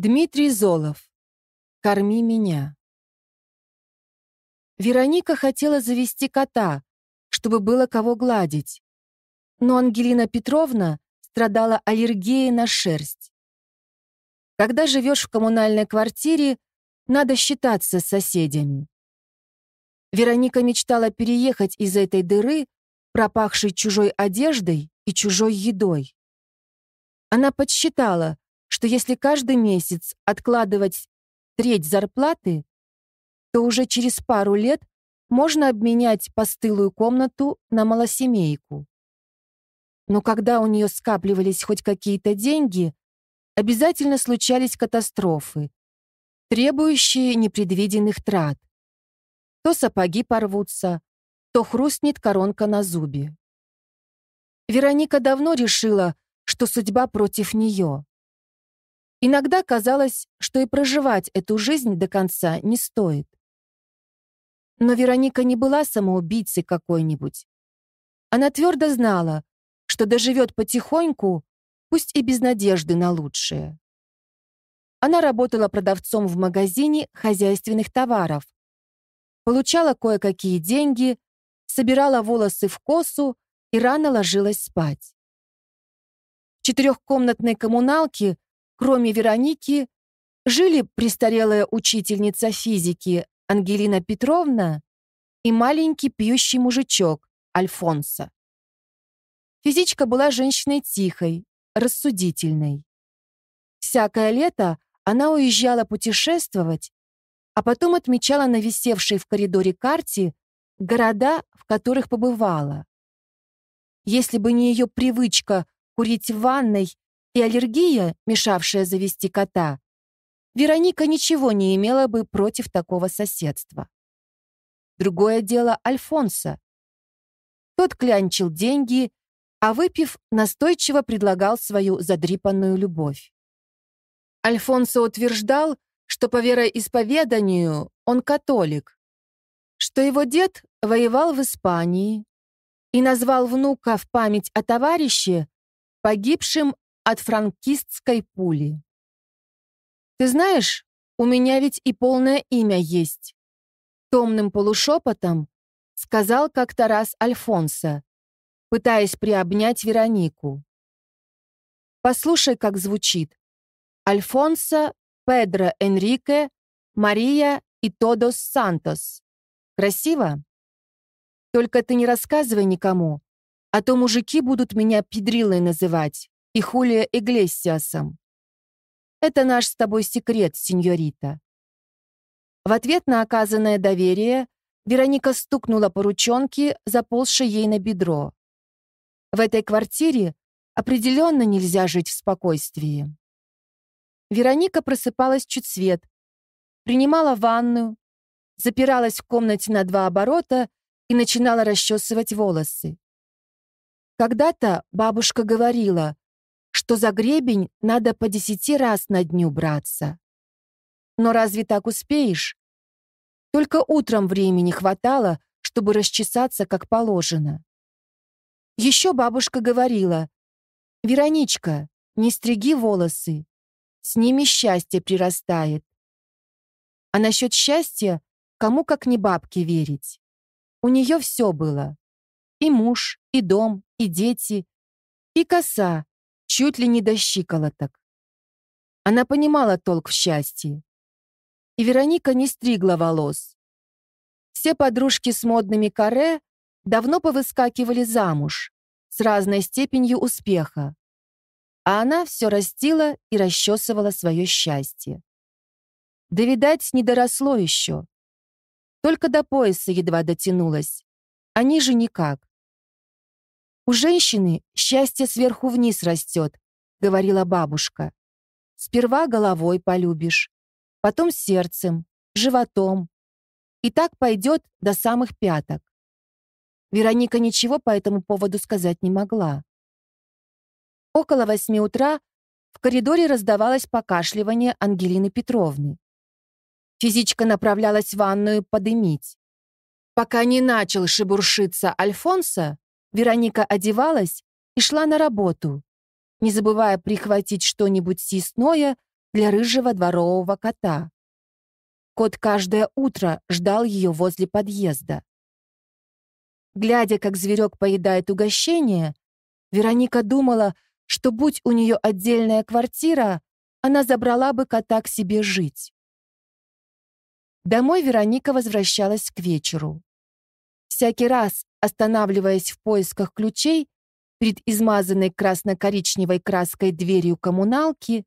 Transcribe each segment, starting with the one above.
Дмитрий Золов. «Корми меня». Вероника хотела завести кота, чтобы было кого гладить. Но Ангелина Петровна страдала аллергией на шерсть. Когда живешь в коммунальной квартире, надо считаться с соседями. Вероника мечтала переехать из этой дыры, пропахшей чужой одеждой и чужой едой. Она подсчитала — что если каждый месяц откладывать треть зарплаты, то уже через пару лет можно обменять постылую комнату на малосемейку. Но когда у нее скапливались хоть какие-то деньги, обязательно случались катастрофы, требующие непредвиденных трат. То сапоги порвутся, то хрустнет коронка на зубе. Вероника давно решила, что судьба против нее. Иногда казалось, что и проживать эту жизнь до конца не стоит. Но Вероника не была самоубийцей какой-нибудь. Она твердо знала, что доживет потихоньку, пусть и без надежды на лучшее. Она работала продавцом в магазине хозяйственных товаров, получала кое-какие деньги, собирала волосы в косу и рано ложилась спать. В четырехкомнатной коммуналке Кроме Вероники, жили престарелая учительница физики Ангелина Петровна и маленький пьющий мужичок Альфонсо. Физичка была женщиной тихой, рассудительной. Всякое лето она уезжала путешествовать, а потом отмечала на висевшей в коридоре карте города, в которых побывала. Если бы не ее привычка курить в ванной и аллергия, мешавшая завести кота, Вероника ничего не имела бы против такого соседства. Другое дело Альфонса. Тот клянчил деньги, а выпив, настойчиво предлагал свою задрипанную любовь. Альфонсо утверждал, что по вероисповеданию он католик, что его дед воевал в Испании и назвал внука в память о товарище погибшем от франкистской пули. «Ты знаешь, у меня ведь и полное имя есть». Томным полушепотом сказал как-то раз Альфонсо, пытаясь приобнять Веронику. Послушай, как звучит. Альфонсо, Педро Энрике, Мария и Тодос Сантос. Красиво? Только ты не рассказывай никому, а то мужики будут меня педрилой называть и Хулия Иглесиасом. Это наш с тобой секрет, сеньорита». В ответ на оказанное доверие Вероника стукнула по ручонке, заползшей ей на бедро. В этой квартире определенно нельзя жить в спокойствии. Вероника просыпалась чуть свет, принимала ванну, запиралась в комнате на два оборота и начинала расчесывать волосы. Когда-то бабушка говорила, что за гребень надо по десяти раз на дню браться. Но разве так успеешь? Только утром времени хватало, чтобы расчесаться как положено. Еще бабушка говорила, «Вероничка, не стриги волосы, с ними счастье прирастает». А насчет счастья кому как не бабке верить. У нее все было. И муж, и дом, и дети, и коса, чуть ли не до щиколоток. Она понимала толк в счастье. И Вероника не стригла волос. Все подружки с модными каре давно повыскакивали замуж с разной степенью успеха. А она все растила и расчесывала свое счастье. Да, видать, не доросло еще. Только до пояса едва дотянулась, а ниже никак. «У женщины счастье сверху вниз растет», — говорила бабушка. «Сперва головой полюбишь, потом сердцем, животом. И так пойдет до самых пяток». Вероника ничего по этому поводу сказать не могла. Около восьми утра в коридоре раздавалось покашливание Ангелины Петровны. Физичка направлялась в ванную подымить. Пока не начал шебуршиться Альфонсо, Вероника одевалась и шла на работу, не забывая прихватить что-нибудь съестное для рыжего дворового кота. Кот каждое утро ждал ее возле подъезда. Глядя, как зверек поедает угощение, Вероника думала, что будь у нее отдельная квартира, она забрала бы кота к себе жить. Домой Вероника возвращалась к вечеру. Всякий раз, останавливаясь в поисках ключей перед измазанной красно-коричневой краской дверью коммуналки,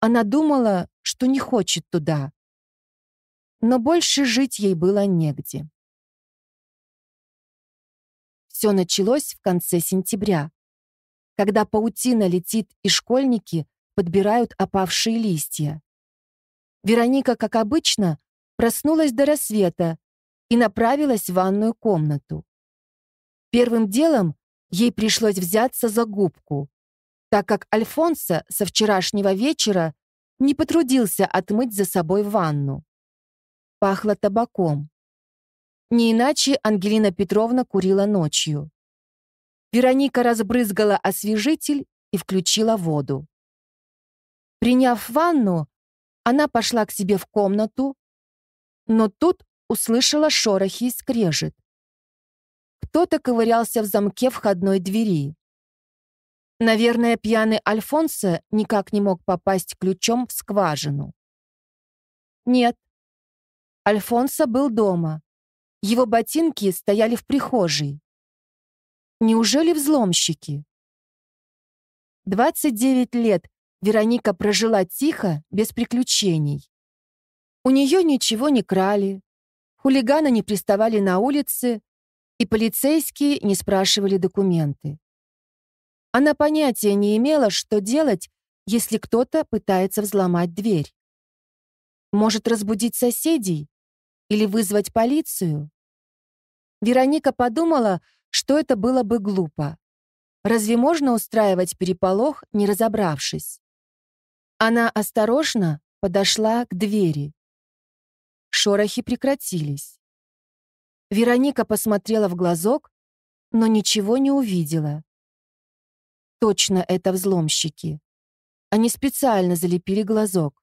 она думала, что не хочет туда. Но больше жить ей было негде. Все началось в конце сентября, когда паутина летит и школьники подбирают опавшие листья. Вероника, как обычно, проснулась до рассвета и направилась в ванную комнату. Первым делом ей пришлось взяться за губку, так как Альфонсо со вчерашнего вечера не потрудился отмыть за собой ванну. Пахло табаком. Не иначе Ангелина Петровна курила ночью. Вероника разбрызгала освежитель и включила воду. Приняв ванну, она пошла к себе в комнату, но тут услышала шорохи и скрежет. Кто-то ковырялся в замке входной двери. Наверное, пьяный Альфонсо никак не мог попасть ключом в скважину. Нет. Альфонсо был дома. Его ботинки стояли в прихожей. Неужели взломщики? 29 лет Вероника прожила тихо, без приключений. У нее ничего не крали, хулиганы не приставали на улице, и полицейские не спрашивали документы. Она понятия не имела, что делать, если кто-то пытается взломать дверь. Может разбудить соседей или вызвать полицию? Вероника подумала, что это было бы глупо. Разве можно устраивать переполох, не разобравшись? Она осторожно подошла к двери. Шорохи прекратились. Вероника посмотрела в глазок, но ничего не увидела. Точно это взломщики. Они специально залепили глазок.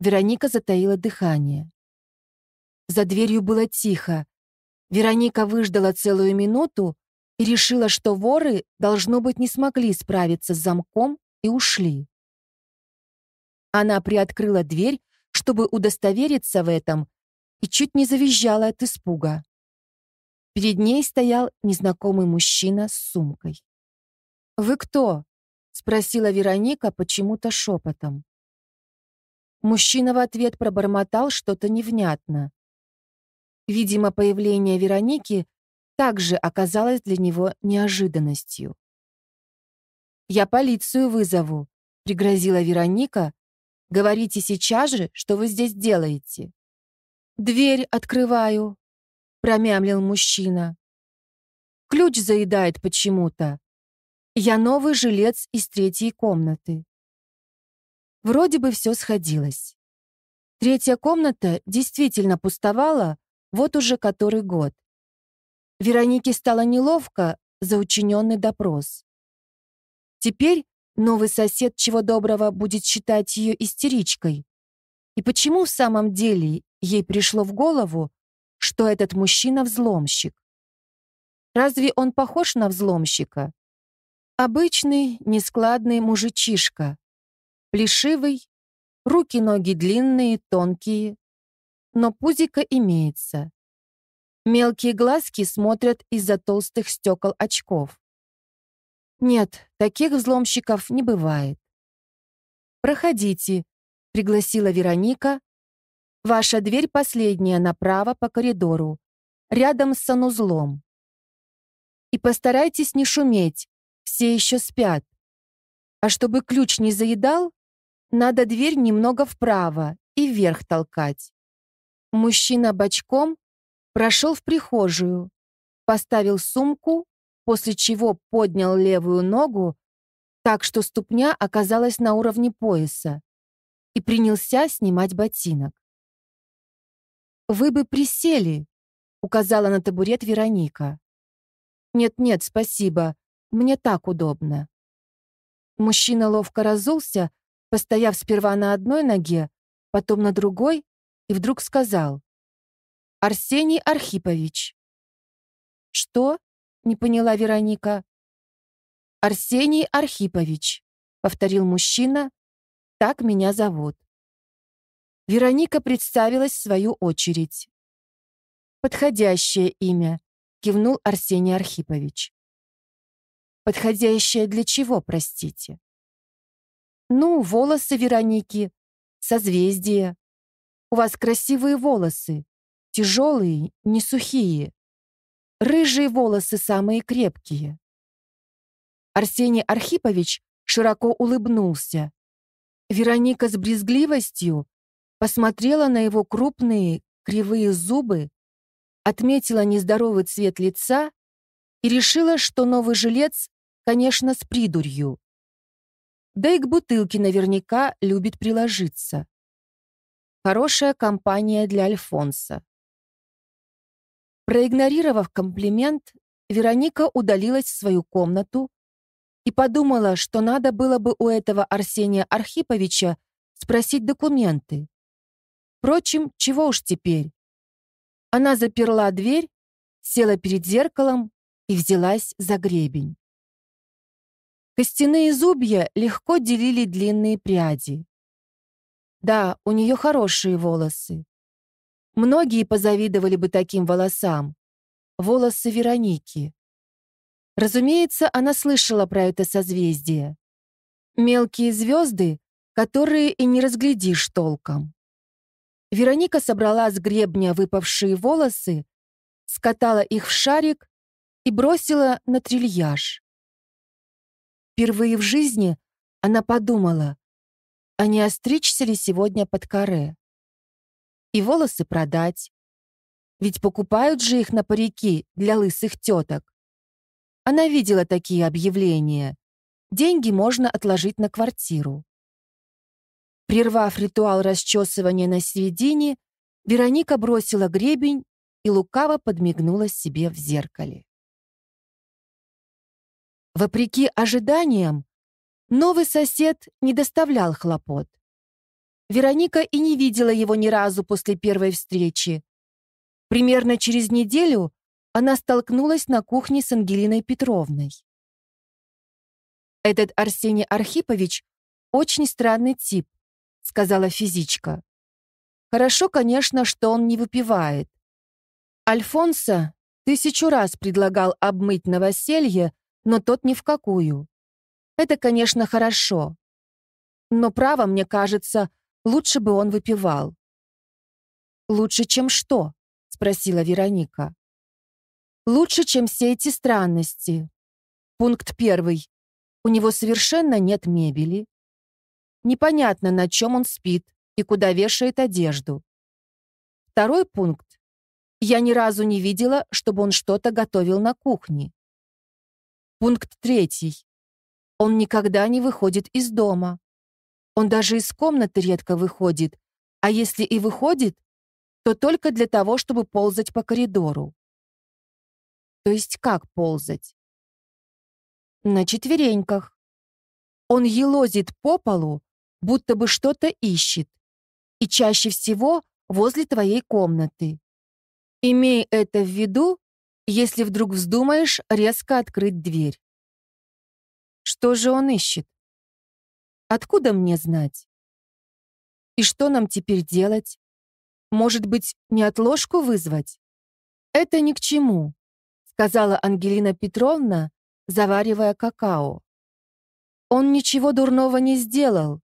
Вероника затаила дыхание. За дверью было тихо. Вероника выждала целую минуту и решила, что воры, должно быть, не смогли справиться с замком и ушли. Она приоткрыла дверь, чтобы удостовериться в этом, и чуть не завизжала от испуга. Перед ней стоял незнакомый мужчина с сумкой. «Вы кто?» — спросила Вероника почему-то шепотом. Мужчина в ответ пробормотал что-то невнятно. Видимо, появление Вероники также оказалось для него неожиданностью. «Я полицию вызову», — пригрозила Вероника. «Говорите сейчас же, что вы здесь делаете». «Дверь открываю», — промямлил мужчина. «Ключ заедает почему-то. Я новый жилец из третьей комнаты». Вроде бы все сходилось. Третья комната действительно пустовала вот уже который год. Веронике стало неловко за учиненный допрос. Теперь новый сосед чего доброго будет считать ее истеричкой. И почему в самом деле Ей пришло в голову, что этот мужчина взломщик. Разве он похож на взломщика? Обычный, нескладный мужичишка. Плешивый, руки-ноги длинные, тонкие. Но пузико имеется. Мелкие глазки смотрят из-за толстых стекол очков. Нет, таких взломщиков не бывает. «Проходите», — пригласила Вероника, Ваша дверь последняя направо по коридору, рядом с санузлом. И постарайтесь не шуметь, все еще спят. А чтобы ключ не заедал, надо дверь немного вправо и вверх толкать. Мужчина бочком прошел в прихожую, поставил сумку, после чего поднял левую ногу, так что ступня оказалась на уровне пояса, и принялся снимать ботинок. «Вы бы присели», — указала на табурет Вероника. «Нет-нет, спасибо. Мне так удобно». Мужчина ловко разулся, постояв сперва на одной ноге, потом на другой, и вдруг сказал. «Арсений Архипович». «Что?» — не поняла Вероника. «Арсений Архипович», — повторил мужчина. «Так меня зовут». Вероника представилась в свою очередь. «Подходящее имя», — кивнул Арсений Архипович. «Подходящее для чего, простите?» «Ну, волосы Вероники, созвездие. У вас красивые волосы, тяжелые, не сухие. Рыжие волосы самые крепкие». Арсений Архипович широко улыбнулся. Вероника с брезгливостью посмотрела на его крупные кривые зубы, отметила нездоровый цвет лица и решила, что новый жилец, конечно, с придурью. Да и к бутылке наверняка любит приложиться. Хорошая компания для Альфонса. Проигнорировав комплимент, Вероника удалилась в свою комнату и подумала, что надо было бы у этого Арсения Архиповича спросить документы. Впрочем, чего уж теперь. Она заперла дверь, села перед зеркалом и взялась за гребень. Костяные зубья легко делили длинные пряди. Да, у нее хорошие волосы. Многие позавидовали бы таким волосам. Волосы Вероники. Разумеется, она слышала про это созвездие. Мелкие звезды, которые и не разглядишь толком. Вероника собрала с гребня выпавшие волосы, скатала их в шарик и бросила на трильяж. Впервые в жизни она подумала, а не остричься ли сегодня под каре? И волосы продать. Ведь покупают же их на парики для лысых теток. Она видела такие объявления. Деньги можно отложить на квартиру. Прервав ритуал расчесывания на середине, Вероника бросила гребень и лукаво подмигнула себе в зеркале. Вопреки ожиданиям, новый сосед не доставлял хлопот. Вероника и не видела его ни разу после первой встречи. Примерно через неделю она столкнулась на кухне с Ангелиной Петровной. Этот Арсений Архипович очень странный тип. — сказала физичка. «Хорошо, конечно, что он не выпивает. Альфонсо тысячу раз предлагал обмыть новоселье, но тот ни в какую. Это, конечно, хорошо. Но право, мне кажется, лучше бы он выпивал». «Лучше, чем что?» — спросила Вероника. «Лучше, чем все эти странности. Пункт первый. У него совершенно нет мебели. Непонятно, на чем он спит и куда вешает одежду. Второй пункт. Я ни разу не видела, чтобы он что-то готовил на кухне. Пункт третий. Он никогда не выходит из дома. Он даже из комнаты редко выходит, а если и выходит, то только для того, чтобы ползать по коридору. То есть как ползать? На четвереньках. Он елозит по полу, будто бы что-то ищет. И чаще всего возле твоей комнаты. Имей это в виду, если вдруг вздумаешь резко открыть дверь. Что же он ищет? Откуда мне знать? И что нам теперь делать? Может быть, не отложку вызвать? Это ни к чему, сказала Ангелина Петровна, заваривая какао. Он ничего дурного не сделал.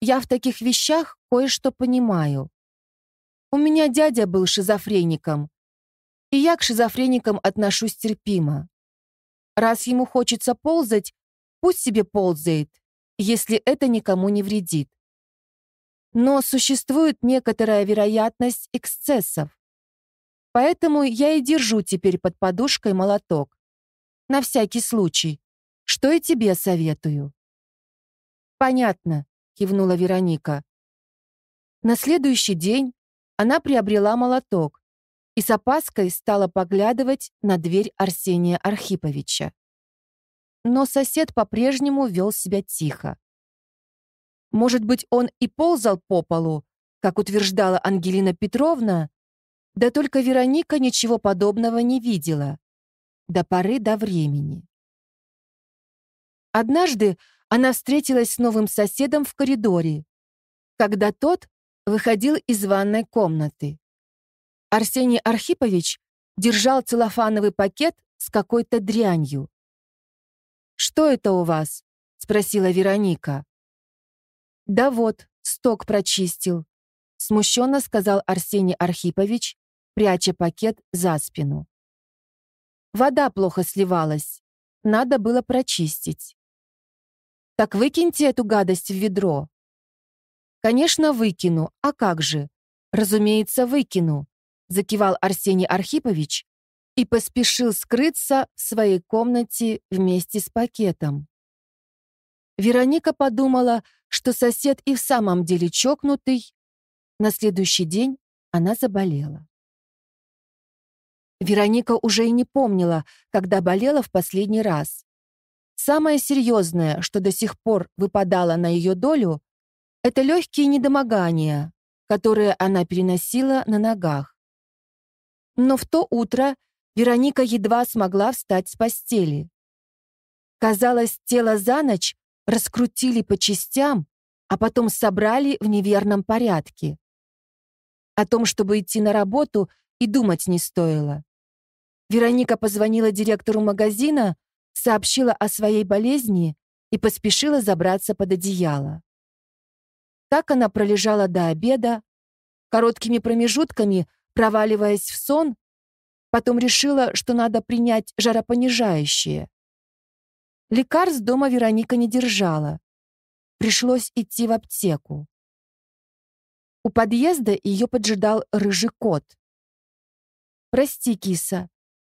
Я в таких вещах кое-что понимаю. У меня дядя был шизофреником, и я к шизофреникам отношусь терпимо. Раз ему хочется ползать, пусть себе ползает, если это никому не вредит. Но существует некоторая вероятность эксцессов. Поэтому я и держу теперь под подушкой молоток. На всякий случай, что и тебе советую. Понятно, кивнула Вероника. На следующий день она приобрела молоток и с опаской стала поглядывать на дверь Арсения Архиповича. Но сосед по-прежнему вел себя тихо. Может быть, он и ползал по полу, как утверждала Ангелина Петровна, да только Вероника ничего подобного не видела. До поры до времени. Однажды она встретилась с новым соседом в коридоре, когда тот выходил из ванной комнаты. Арсений Архипович держал целлофановый пакет с какой-то дрянью. «Что это у вас?» — спросила Вероника. «Да вот, сток прочистил», — смущенно сказал Арсений Архипович, пряча пакет за спину. Вода плохо сливалась, надо было прочистить. Так выкиньте эту гадость в ведро. Конечно, выкину. А как же? Разумеется, выкину. Закивал Арсений Архипович и поспешил скрыться в своей комнате вместе с пакетом. Вероника подумала, что сосед и в самом деле чокнутый. На следующий день она заболела. Вероника уже и не помнила, когда болела в последний раз. Самое серьезное, что до сих пор выпадало на ее долю, это легкие недомогания, которые она переносила на ногах. Но в то утро Вероника едва смогла встать с постели. Казалось, тело за ночь раскрутили по частям, а потом собрали в неверном порядке. О том, чтобы идти на работу, и думать не стоило. Вероника позвонила директору магазина, сообщила о своей болезни и поспешила забраться под одеяло. Так она пролежала до обеда, короткими промежутками проваливаясь в сон, потом решила, что надо принять жаропонижающее. Лекарств дома Вероника не держала. Пришлось идти в аптеку. У подъезда ее поджидал рыжий кот. «Прости, киса,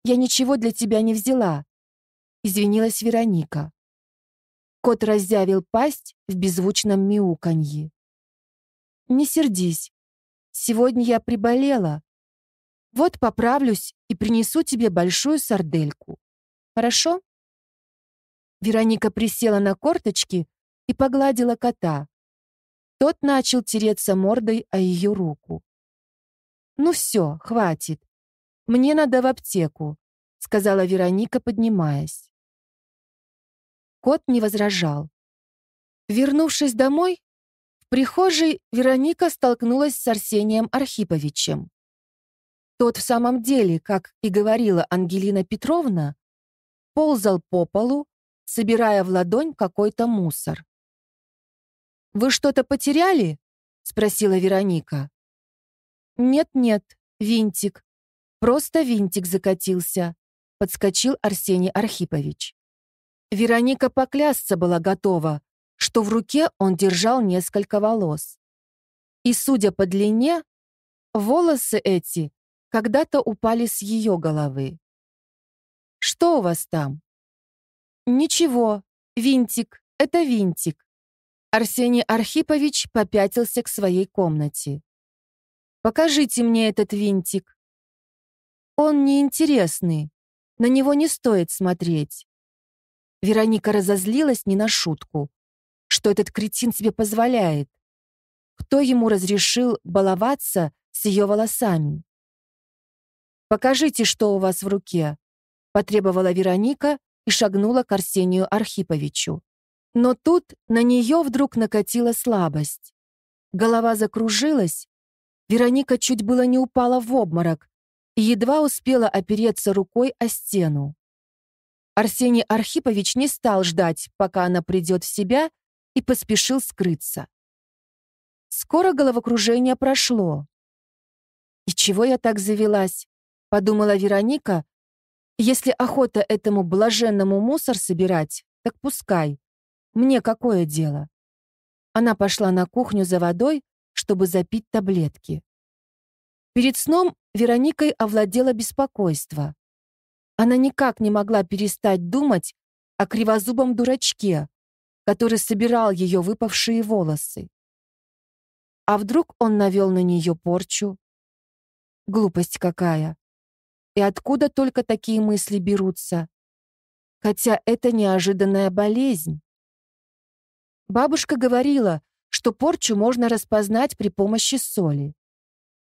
я ничего для тебя не взяла. — извинилась Вероника. Кот разъявил пасть в беззвучном мяуканье. «Не сердись. Сегодня я приболела. Вот поправлюсь и принесу тебе большую сардельку. Хорошо?» Вероника присела на корточки и погладила кота. Тот начал тереться мордой о ее руку. «Ну все, хватит. Мне надо в аптеку», — сказала Вероника, поднимаясь. Кот не возражал. Вернувшись домой, в прихожей Вероника столкнулась с Арсением Архиповичем. Тот в самом деле, как и говорила Ангелина Петровна, ползал по полу, собирая в ладонь какой-то мусор. «Вы что-то потеряли?» — спросила Вероника. «Нет-нет, винтик. Просто винтик закатился», — подскочил Арсений Архипович. Вероника поклясться была готова, что в руке он держал несколько волос. И, судя по длине, волосы эти когда-то упали с ее головы. «Что у вас там?» «Ничего, винтик, это винтик». Арсений Архипович попятился к своей комнате. «Покажите мне этот винтик». «Он неинтересный, на него не стоит смотреть». Вероника разозлилась не на шутку. Что этот кретин себе позволяет? Кто ему разрешил баловаться с ее волосами? «Покажите, что у вас в руке», — потребовала Вероника и шагнула к Арсению Архиповичу. Но тут на нее вдруг накатила слабость. Голова закружилась, Вероника чуть было не упала в обморок и едва успела опереться рукой о стену. Арсений Архипович не стал ждать, пока она придет в себя, и поспешил скрыться. Скоро головокружение прошло. «И чего я так завелась?» — подумала Вероника. «Если охота этому блаженному мусор собирать, так пускай. Мне какое дело?» Она пошла на кухню за водой, чтобы запить таблетки. Перед сном Вероникой овладело беспокойство. Она никак не могла перестать думать о кривозубом дурачке, который собирал ее выпавшие волосы. А вдруг он навел на нее порчу? Глупость какая. И откуда только такие мысли берутся? Хотя это неожиданная болезнь. Бабушка говорила, что порчу можно распознать при помощи соли.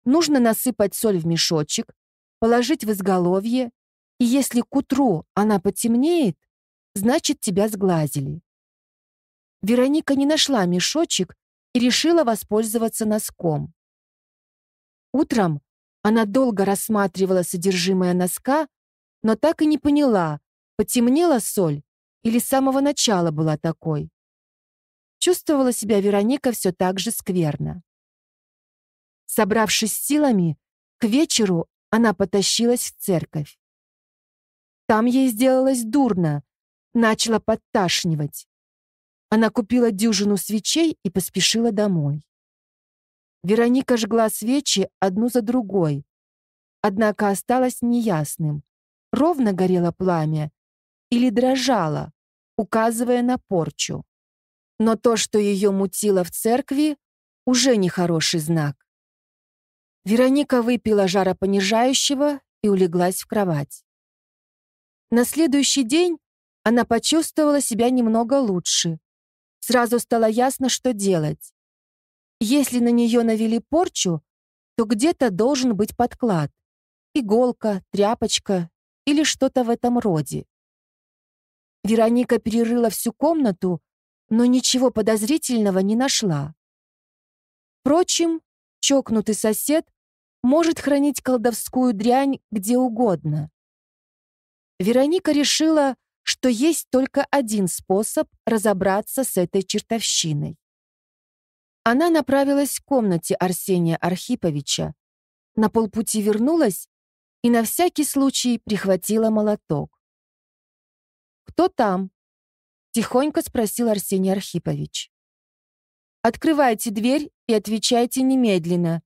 Нужно насыпать соль в мешочек, положить в изголовье и если к утру она потемнеет, значит, тебя сглазили. Вероника не нашла мешочек и решила воспользоваться носком. Утром она долго рассматривала содержимое носка, но так и не поняла, потемнела соль или с самого начала была такой. Чувствовала себя Вероника все так же скверно. Собравшись силами, к вечеру она потащилась в церковь. Там ей сделалось дурно. Начала подташнивать. Она купила дюжину свечей и поспешила домой. Вероника жгла свечи одну за другой. Однако осталось неясным, ровно горело пламя или дрожало, указывая на порчу. Но то, что ее мутило в церкви, уже нехороший знак. Вероника выпила жаропонижающего и улеглась в кровать. На следующий день она почувствовала себя немного лучше. Сразу стало ясно, что делать. Если на нее навели порчу, то где-то должен быть подклад. Иголка, тряпочка или что-то в этом роде. Вероника перерыла всю комнату, но ничего подозрительного не нашла. Впрочем, чокнутый сосед может хранить колдовскую дрянь где угодно. Вероника решила, что есть только один способ разобраться с этой чертовщиной. Она направилась в комнате Арсения Архиповича, на полпути вернулась и на всякий случай прихватила молоток. «Кто там?» — тихонько спросил Арсений Архипович. «Открывайте дверь и отвечайте немедленно,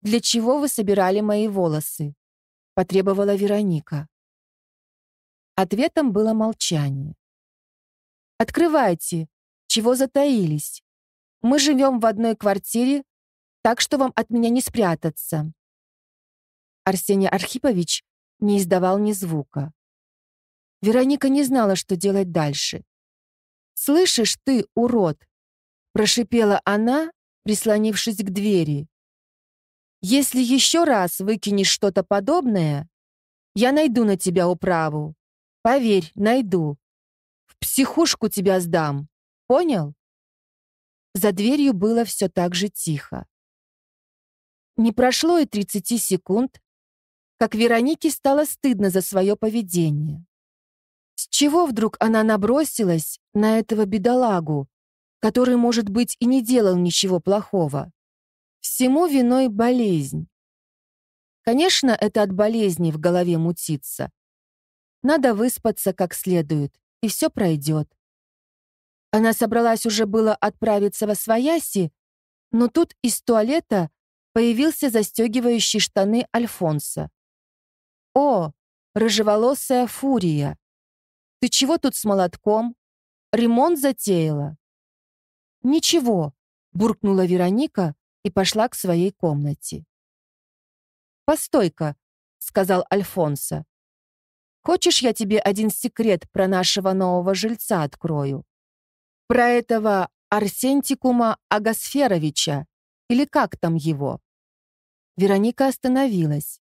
для чего вы собирали мои волосы», — потребовала Вероника. Ответом было молчание. «Открывайте! Чего затаились? Мы живем в одной квартире, так что вам от меня не спрятаться». Арсений Архипович не издавал ни звука. Вероника не знала, что делать дальше. «Слышишь ты, урод!» — прошипела она, прислонившись к двери. «Если еще раз выкинешь что-то подобное, я найду на тебя управу. Поверь, найду. В психушку тебя сдам. Понял? За дверью было все так же тихо. Не прошло и 30 секунд, как Веронике стало стыдно за свое поведение. С чего вдруг она набросилась на этого бедолагу, который, может быть, и не делал ничего плохого? Всему виной болезнь. Конечно, это от болезни в голове мутится. Надо выспаться как следует, и все пройдет. Она собралась уже было отправиться во свояси, но тут из туалета появился застегивающий штаны Альфонса. «О, рыжеволосая фурия! Ты чего тут с молотком? Ремонт затеяла?» «Ничего», — буркнула Вероника и пошла к своей комнате. «Постой-ка», — сказал Альфонсо. Хочешь, я тебе один секрет про нашего нового жильца открою? Про этого Арсентикума Агасферовича, или как там его?» Вероника остановилась.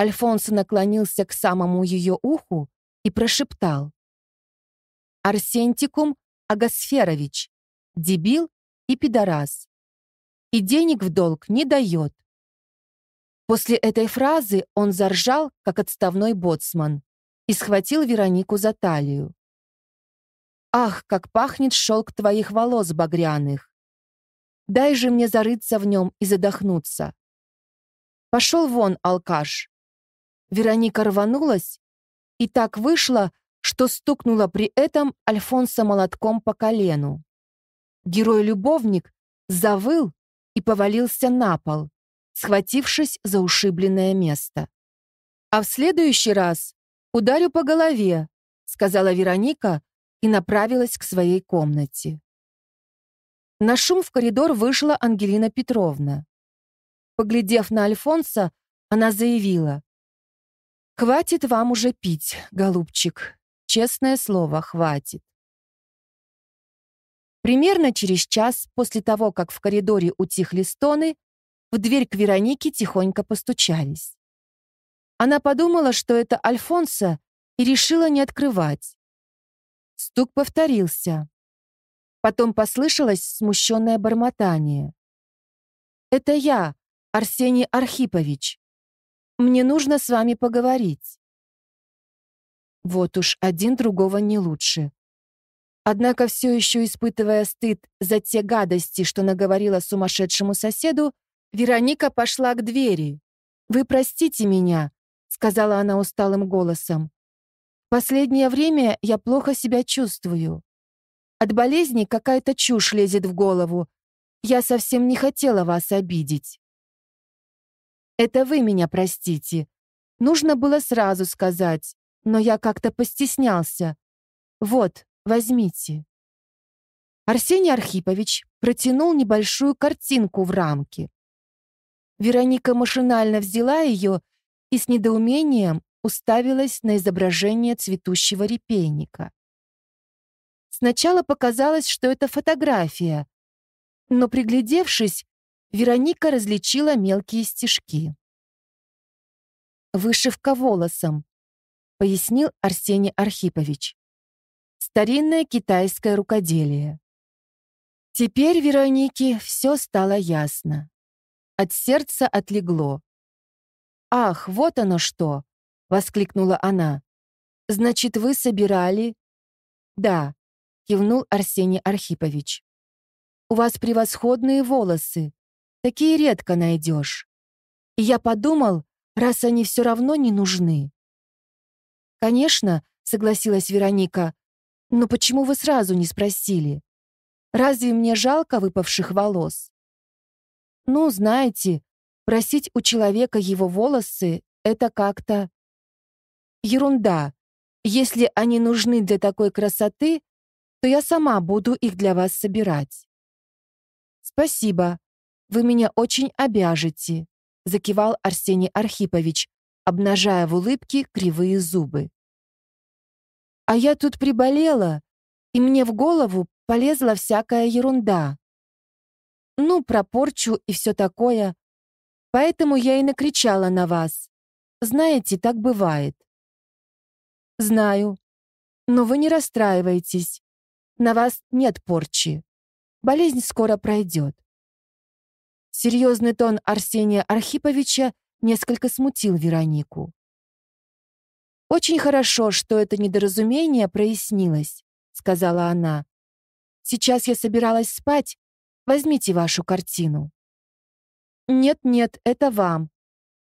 Альфонсо наклонился к самому ее уху и прошептал. «Арсентикум Агасферович, дебил и пидорас. И денег в долг не дает». После этой фразы он заржал, как отставной боцман и схватил Веронику за талию. «Ах, как пахнет шелк твоих волос багряных! Дай же мне зарыться в нем и задохнуться!» «Пошел вон, алкаш!» Вероника рванулась, и так вышло, что стукнула при этом Альфонса молотком по колену. Герой-любовник завыл и повалился на пол, схватившись за ушибленное место. А в следующий раз «Ударю по голове», — сказала Вероника и направилась к своей комнате. На шум в коридор вышла Ангелина Петровна. Поглядев на Альфонса, она заявила. «Хватит вам уже пить, голубчик. Честное слово, хватит». Примерно через час после того, как в коридоре утихли стоны, в дверь к Веронике тихонько постучались. Она подумала, что это Альфонса и решила не открывать. Стук повторился. Потом послышалось смущенное бормотание. «Это я, Арсений Архипович. Мне нужно с вами поговорить». Вот уж один другого не лучше. Однако все еще испытывая стыд за те гадости, что наговорила сумасшедшему соседу, Вероника пошла к двери. «Вы простите меня, сказала она усталым голосом. «Последнее время я плохо себя чувствую. От болезни какая-то чушь лезет в голову. Я совсем не хотела вас обидеть». «Это вы меня простите. Нужно было сразу сказать, но я как-то постеснялся. Вот, возьмите». Арсений Архипович протянул небольшую картинку в рамке. Вероника машинально взяла ее и с недоумением уставилась на изображение цветущего репейника. Сначала показалось, что это фотография, но, приглядевшись, Вероника различила мелкие стежки. «Вышивка волосом», — пояснил Арсений Архипович. «Старинное китайское рукоделие». Теперь Веронике все стало ясно. От сердца отлегло. «Ах, вот оно что!» — воскликнула она. «Значит, вы собирали...» «Да», — кивнул Арсений Архипович. «У вас превосходные волосы. Такие редко найдешь. И я подумал, раз они все равно не нужны». «Конечно», — согласилась Вероника, «но почему вы сразу не спросили? Разве мне жалко выпавших волос?» «Ну, знаете, Просить у человека его волосы — это как-то... Ерунда. Если они нужны для такой красоты, то я сама буду их для вас собирать. Спасибо. Вы меня очень обяжете, закивал Арсений Архипович, обнажая в улыбке кривые зубы. А я тут приболела, и мне в голову полезла всякая ерунда. Ну, про порчу и все такое. Поэтому я и накричала на вас. Знаете, так бывает. Знаю. Но вы не расстраивайтесь. На вас нет порчи. Болезнь скоро пройдет. Серьезный тон Арсения Архиповича несколько смутил Веронику. «Очень хорошо, что это недоразумение прояснилось», — сказала она. «Сейчас я собиралась спать. Возьмите вашу картину». «Нет-нет, это вам.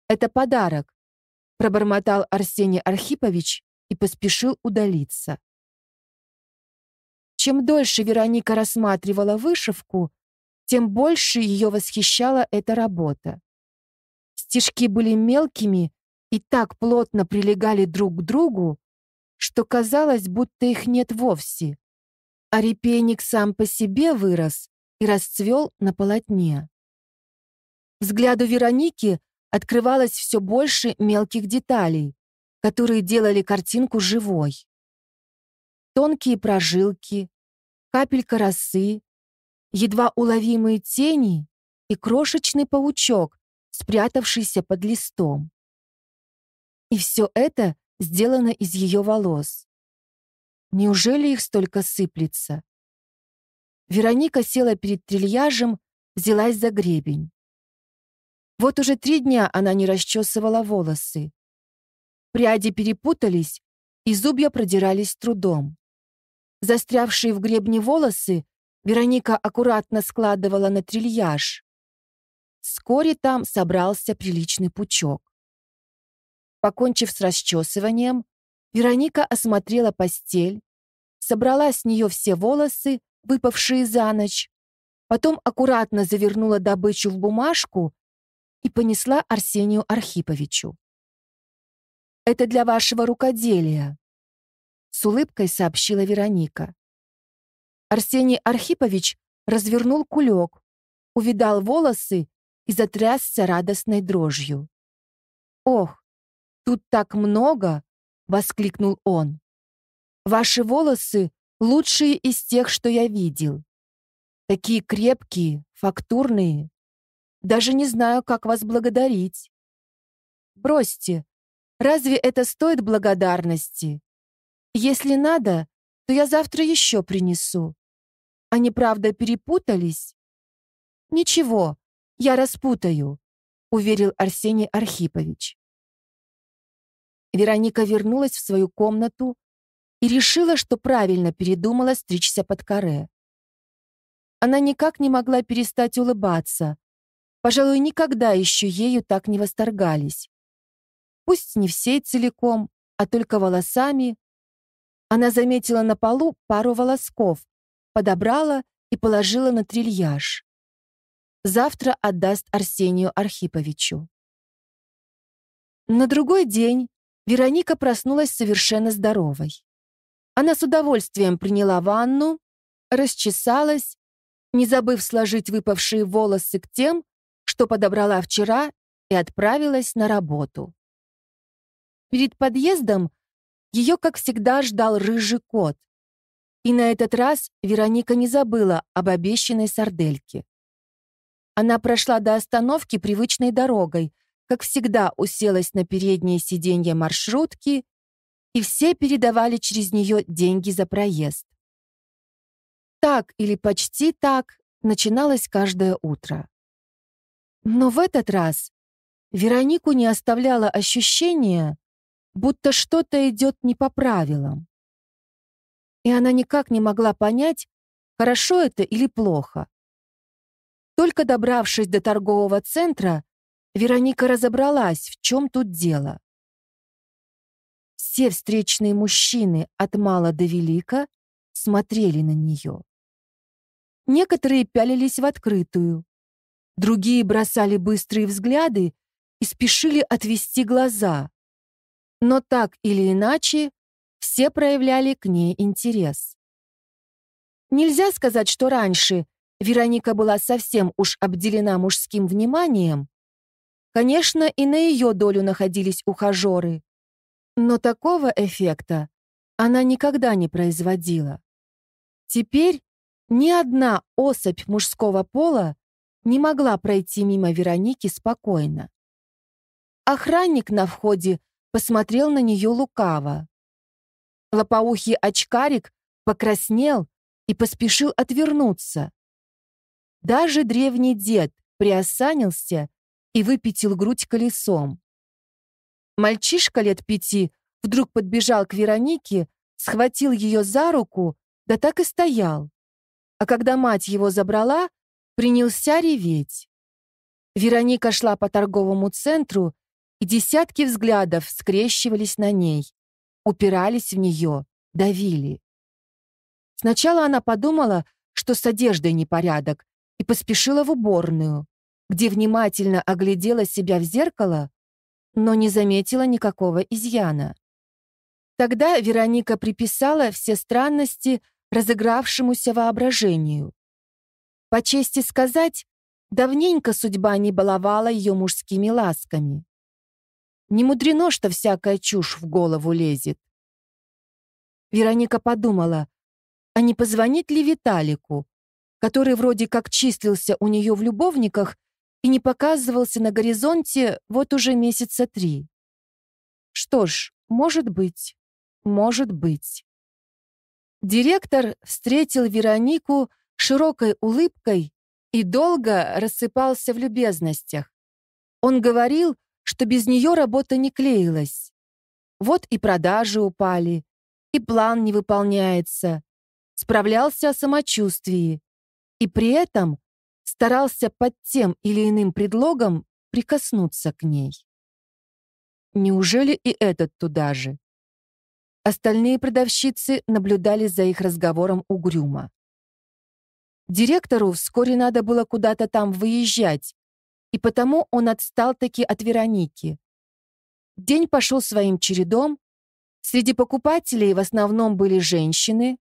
Это подарок», — пробормотал Арсений Архипович и поспешил удалиться. Чем дольше Вероника рассматривала вышивку, тем больше ее восхищала эта работа. Стежки были мелкими и так плотно прилегали друг к другу, что казалось, будто их нет вовсе. А репейник сам по себе вырос и расцвел на полотне. Взгляду Вероники открывалось все больше мелких деталей, которые делали картинку живой. Тонкие прожилки, капелька росы, едва уловимые тени и крошечный паучок, спрятавшийся под листом. И все это сделано из ее волос. Неужели их столько сыплется? Вероника села перед трильяжем, взялась за гребень. Вот уже три дня она не расчесывала волосы. Пряди перепутались, и зубья продирались трудом. Застрявшие в гребне волосы Вероника аккуратно складывала на трильяж. Вскоре там собрался приличный пучок. Покончив с расчесыванием, Вероника осмотрела постель, собрала с нее все волосы, выпавшие за ночь, потом аккуратно завернула добычу в бумажку и понесла Арсению Архиповичу. «Это для вашего рукоделия», — с улыбкой сообщила Вероника. Арсений Архипович развернул кулек, увидал волосы и затрясся радостной дрожью. «Ох, тут так много!» — воскликнул он. «Ваши волосы лучшие из тех, что я видел. Такие крепкие, фактурные. Даже не знаю, как вас благодарить. Бросьте. Разве это стоит благодарности? Если надо, то я завтра еще принесу. Они, правда, перепутались? Ничего, я распутаю, уверил Арсений Архипович. Вероника вернулась в свою комнату и решила, что правильно передумала стричься под каре. Она никак не могла перестать улыбаться, Пожалуй, никогда еще ею так не восторгались. Пусть не всей целиком, а только волосами. Она заметила на полу пару волосков, подобрала и положила на трильяж. Завтра отдаст Арсению Архиповичу. На другой день Вероника проснулась совершенно здоровой. Она с удовольствием приняла ванну, расчесалась, не забыв сложить выпавшие волосы к тем, что подобрала вчера и отправилась на работу. Перед подъездом ее, как всегда, ждал рыжий кот. И на этот раз Вероника не забыла об обещанной сардельке. Она прошла до остановки привычной дорогой, как всегда уселась на переднее сиденье маршрутки, и все передавали через нее деньги за проезд. Так или почти так начиналось каждое утро. Но в этот раз Веронику не оставляло ощущение, будто что-то идет не по правилам. И она никак не могла понять, хорошо это или плохо. Только добравшись до торгового центра, Вероника разобралась, в чем тут дело. Все встречные мужчины от мала до велика смотрели на нее. Некоторые пялились в открытую, Другие бросали быстрые взгляды и спешили отвести глаза. Но так или иначе, все проявляли к ней интерес. Нельзя сказать, что раньше Вероника была совсем уж обделена мужским вниманием. Конечно, и на ее долю находились ухажеры. Но такого эффекта она никогда не производила. Теперь ни одна особь мужского пола не могла пройти мимо Вероники спокойно. Охранник на входе посмотрел на нее лукаво. Лопоухий очкарик покраснел и поспешил отвернуться. Даже древний дед приосанился и выпятил грудь колесом. Мальчишка лет пяти вдруг подбежал к Веронике, схватил ее за руку, да так и стоял. А когда мать его забрала, принялся реветь. Вероника шла по торговому центру, и десятки взглядов скрещивались на ней, упирались в нее, давили. Сначала она подумала, что с одеждой непорядок, и поспешила в уборную, где внимательно оглядела себя в зеркало, но не заметила никакого изъяна. Тогда Вероника приписала все странности разыгравшемуся воображению. По чести сказать, давненько судьба не баловала ее мужскими ласками. Не мудрено, что всякая чушь в голову лезет. Вероника подумала, а не позвонить ли Виталику, который вроде как числился у нее в любовниках и не показывался на горизонте вот уже месяца три. Что ж, может быть, может быть. Директор встретил Веронику широкой улыбкой и долго рассыпался в любезностях. Он говорил, что без нее работа не клеилась. Вот и продажи упали, и план не выполняется. Справлялся о самочувствии. И при этом старался под тем или иным предлогом прикоснуться к ней. Неужели и этот туда же? Остальные продавщицы наблюдали за их разговором угрюмо. Директору вскоре надо было куда-то там выезжать, и потому он отстал таки от Вероники. День пошел своим чередом. Среди покупателей в основном были женщины,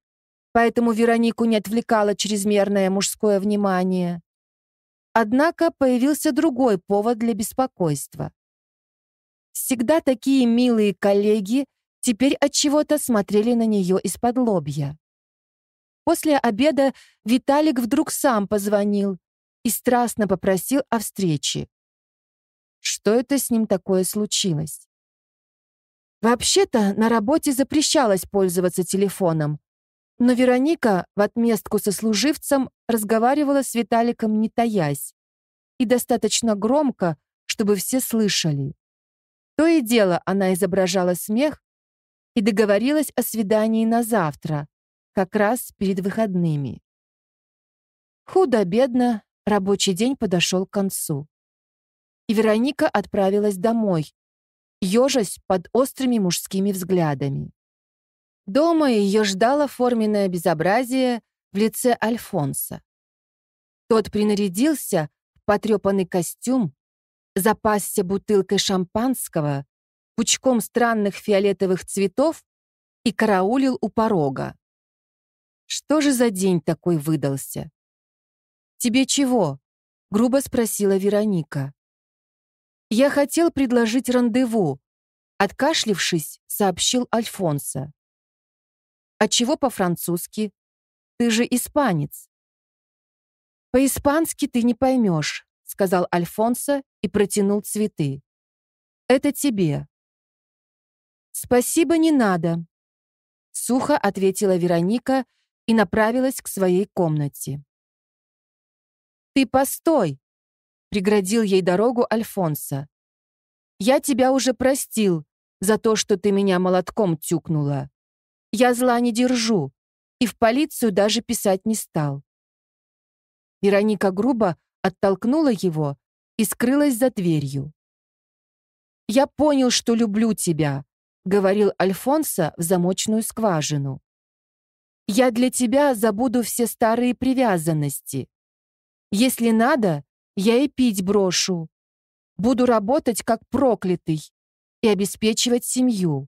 поэтому Веронику не отвлекало чрезмерное мужское внимание. Однако появился другой повод для беспокойства. Всегда такие милые коллеги теперь от чего-то смотрели на нее из-под лобья. После обеда Виталик вдруг сам позвонил и страстно попросил о встрече. Что это с ним такое случилось? Вообще-то на работе запрещалось пользоваться телефоном. Но Вероника в отместку со служивцем разговаривала с Виталиком не таясь и достаточно громко, чтобы все слышали. То и дело она изображала смех и договорилась о свидании на завтра, как раз перед выходными. Худо-бедно рабочий день подошел к концу. И Вероника отправилась домой, ежась под острыми мужскими взглядами. Дома ее ждало форменное безобразие в лице Альфонса. Тот принарядился в потрепанный костюм, запасся бутылкой шампанского, пучком странных фиолетовых цветов и караулил у порога. Что же за день такой выдался? «Тебе чего?» — грубо спросила Вероника. «Я хотел предложить рандеву», — откашлившись, сообщил Альфонсо. «А чего по-французски? Ты же испанец». «По-испански ты не поймешь», — сказал Альфонсо и протянул цветы. «Это тебе». «Спасибо, не надо», — сухо ответила Вероника и направилась к своей комнате. «Ты постой!» — преградил ей дорогу Альфонсо. «Я тебя уже простил за то, что ты меня молотком тюкнула. Я зла не держу и в полицию даже писать не стал». Вероника грубо оттолкнула его и скрылась за дверью. «Я понял, что люблю тебя», — говорил Альфонсо в замочную скважину. Я для тебя забуду все старые привязанности. Если надо, я и пить брошу. Буду работать как проклятый и обеспечивать семью».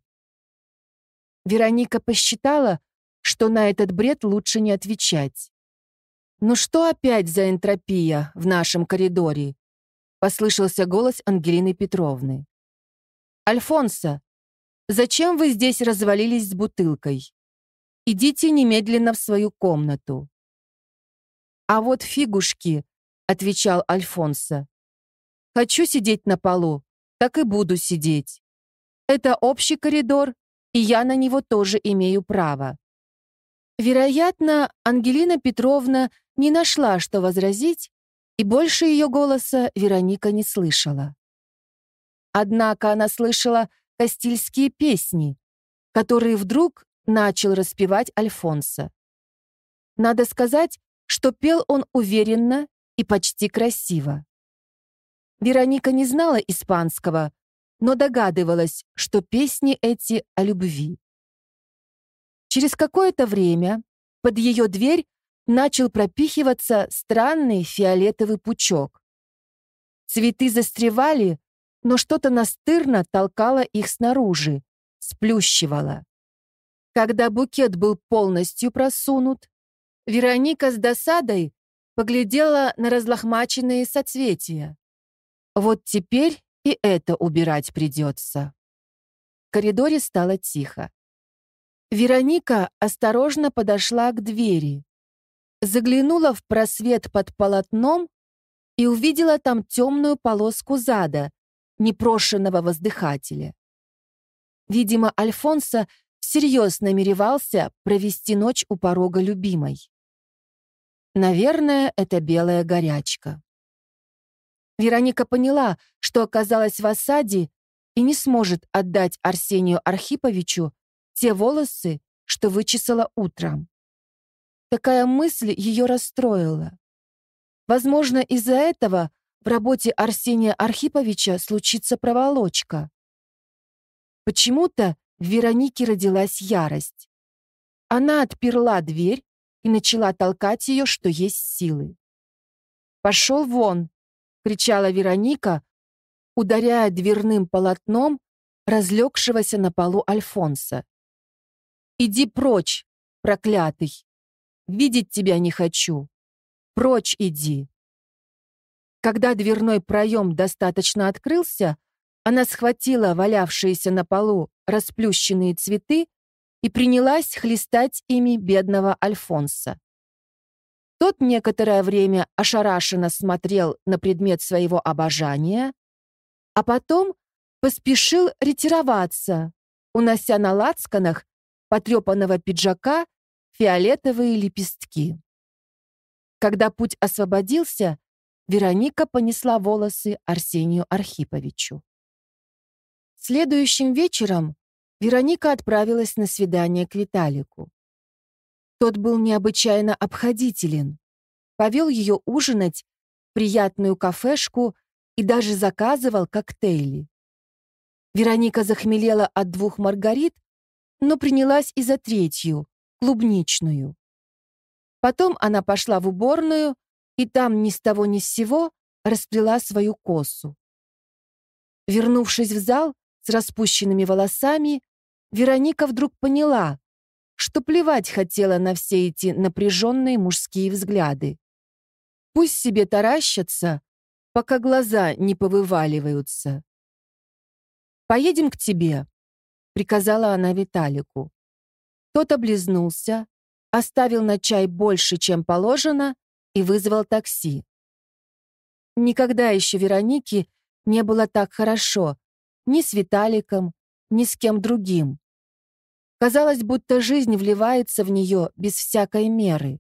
Вероника посчитала, что на этот бред лучше не отвечать. «Ну что опять за энтропия в нашем коридоре?» — послышался голос Ангелины Петровны. «Альфонсо, зачем вы здесь развалились с бутылкой?» Идите немедленно в свою комнату». «А вот фигушки», — отвечал Альфонсо. «Хочу сидеть на полу, так и буду сидеть. Это общий коридор, и я на него тоже имею право». Вероятно, Ангелина Петровна не нашла, что возразить, и больше ее голоса Вероника не слышала. Однако она слышала кастильские песни, которые вдруг начал распевать Альфонсо. Надо сказать, что пел он уверенно и почти красиво. Вероника не знала испанского, но догадывалась, что песни эти о любви. Через какое-то время под ее дверь начал пропихиваться странный фиолетовый пучок. Цветы застревали, но что-то настырно толкало их снаружи, сплющивало. Когда букет был полностью просунут, Вероника с досадой поглядела на разлохмаченные соцветия. Вот теперь и это убирать придется. В коридоре стало тихо. Вероника осторожно подошла к двери, заглянула в просвет под полотном и увидела там темную полоску зада, непрошенного воздыхателя. Видимо, Альфонсо всерьез намеревался провести ночь у порога любимой. Наверное, это белая горячка. Вероника поняла, что оказалась в осаде и не сможет отдать Арсению Архиповичу те волосы, что вычесала утром. Такая мысль ее расстроила. Возможно, из-за этого в работе Арсения Архиповича случится проволочка. Почему-то в Веронике родилась ярость. Она отперла дверь и начала толкать ее, что есть силы. «Пошел вон!» — кричала Вероника, ударяя дверным полотном разлегшегося на полу Альфонса. «Иди прочь, проклятый! Видеть тебя не хочу! Прочь иди!» Когда дверной проем достаточно открылся, она схватила валявшиеся на полу расплющенные цветы и принялась хлестать ими бедного Альфонса. Тот некоторое время ошарашенно смотрел на предмет своего обожания, а потом поспешил ретироваться, унося на лацканах потрепанного пиджака фиолетовые лепестки. Когда путь освободился, Вероника понесла волосы Арсению Архиповичу. Следующим вечером Вероника отправилась на свидание к Виталику. Тот был необычайно обходителен. Повел ее ужинать в приятную кафешку и даже заказывал коктейли. Вероника захмелела от двух маргарит, но принялась и за третью, клубничную. Потом она пошла в уборную и там ни с того ни с сего расплела свою косу. Вернувшись в зал, с распущенными волосами, Вероника вдруг поняла, что плевать хотела на все эти напряженные мужские взгляды. Пусть себе таращатся, пока глаза не повываливаются. «Поедем к тебе», — приказала она Виталику. Тот облизнулся, оставил на чай больше, чем положено, и вызвал такси. Никогда еще Веронике не было так хорошо, ни с Виталиком, ни с кем другим. Казалось, будто жизнь вливается в нее без всякой меры.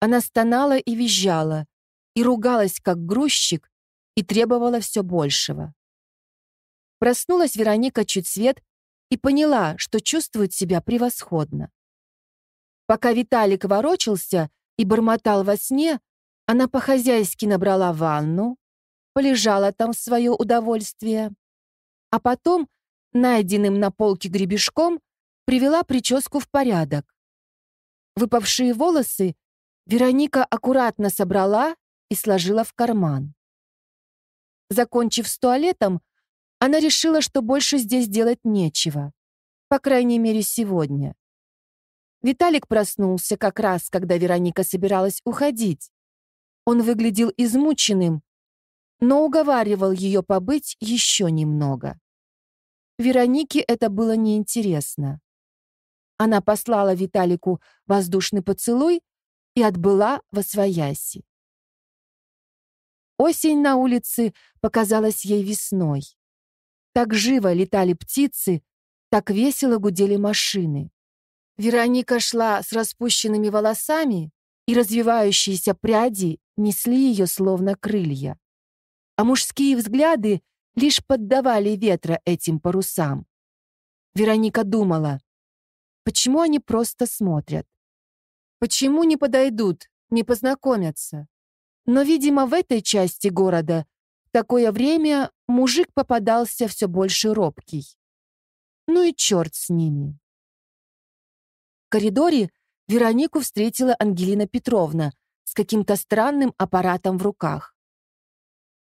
Она стонала и визжала, и ругалась как грузчик, и требовала все большего. Проснулась Вероника чуть свет и поняла, что чувствует себя превосходно. Пока Виталик ворочался и бормотал во сне, она по-хозяйски набрала ванну, полежала там в свое удовольствие, а потом, найденным на полке гребешком, привела прическу в порядок. Выпавшие волосы Вероника аккуратно собрала и сложила в карман. Закончив с туалетом, она решила, что больше здесь делать нечего. По крайней мере, сегодня. Виталик проснулся как раз, когда Вероника собиралась уходить. Он выглядел измученным, но уговаривал ее побыть еще немного. Веронике это было неинтересно. Она послала Виталику воздушный поцелуй и отбыла во свояси. Осень на улице показалась ей весной. Так живо летали птицы, так весело гудели машины. Вероника шла с распущенными волосами, и развивающиеся пряди несли ее словно крылья. А мужские взгляды лишь поддавали ветра этим парусам. Вероника думала, почему они просто смотрят? Почему не подойдут, не познакомятся? Но, видимо, в этой части города в такое время мужик попадался все больше робкий. Ну и черт с ними. В коридоре Веронику встретила Ангелина Петровна с каким-то странным аппаратом в руках.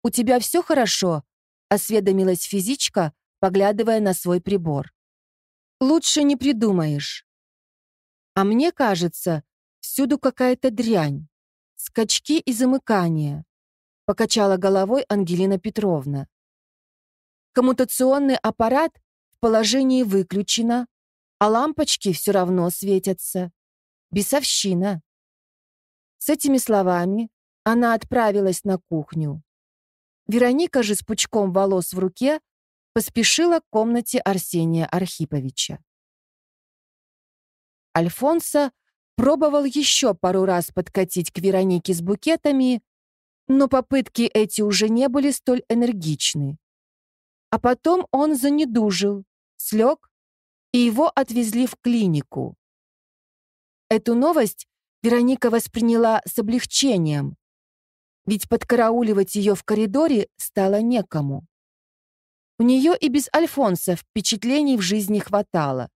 «У тебя все хорошо?» осведомилась физичка, поглядывая на свой прибор. «Лучше не придумаешь. А мне кажется, всюду какая-то дрянь, скачки и замыкания», покачала головой Ангелина Петровна. «Коммутационный аппарат в положении выключено, а лампочки все равно светятся. Бесовщина». С этими словами она отправилась на кухню. Вероника же с пучком волос в руке поспешила к комнате Арсения Архиповича. Альфонсо пробовал еще пару раз подкатить к Веронике с букетами, но попытки эти уже не были столь энергичны. А потом он занедужил, слег, и его отвезли в клинику. Эту новость Вероника восприняла с облегчением, ведь подкарауливать ее в коридоре стало некому. У нее и без Альфонса впечатлений в жизни хватало.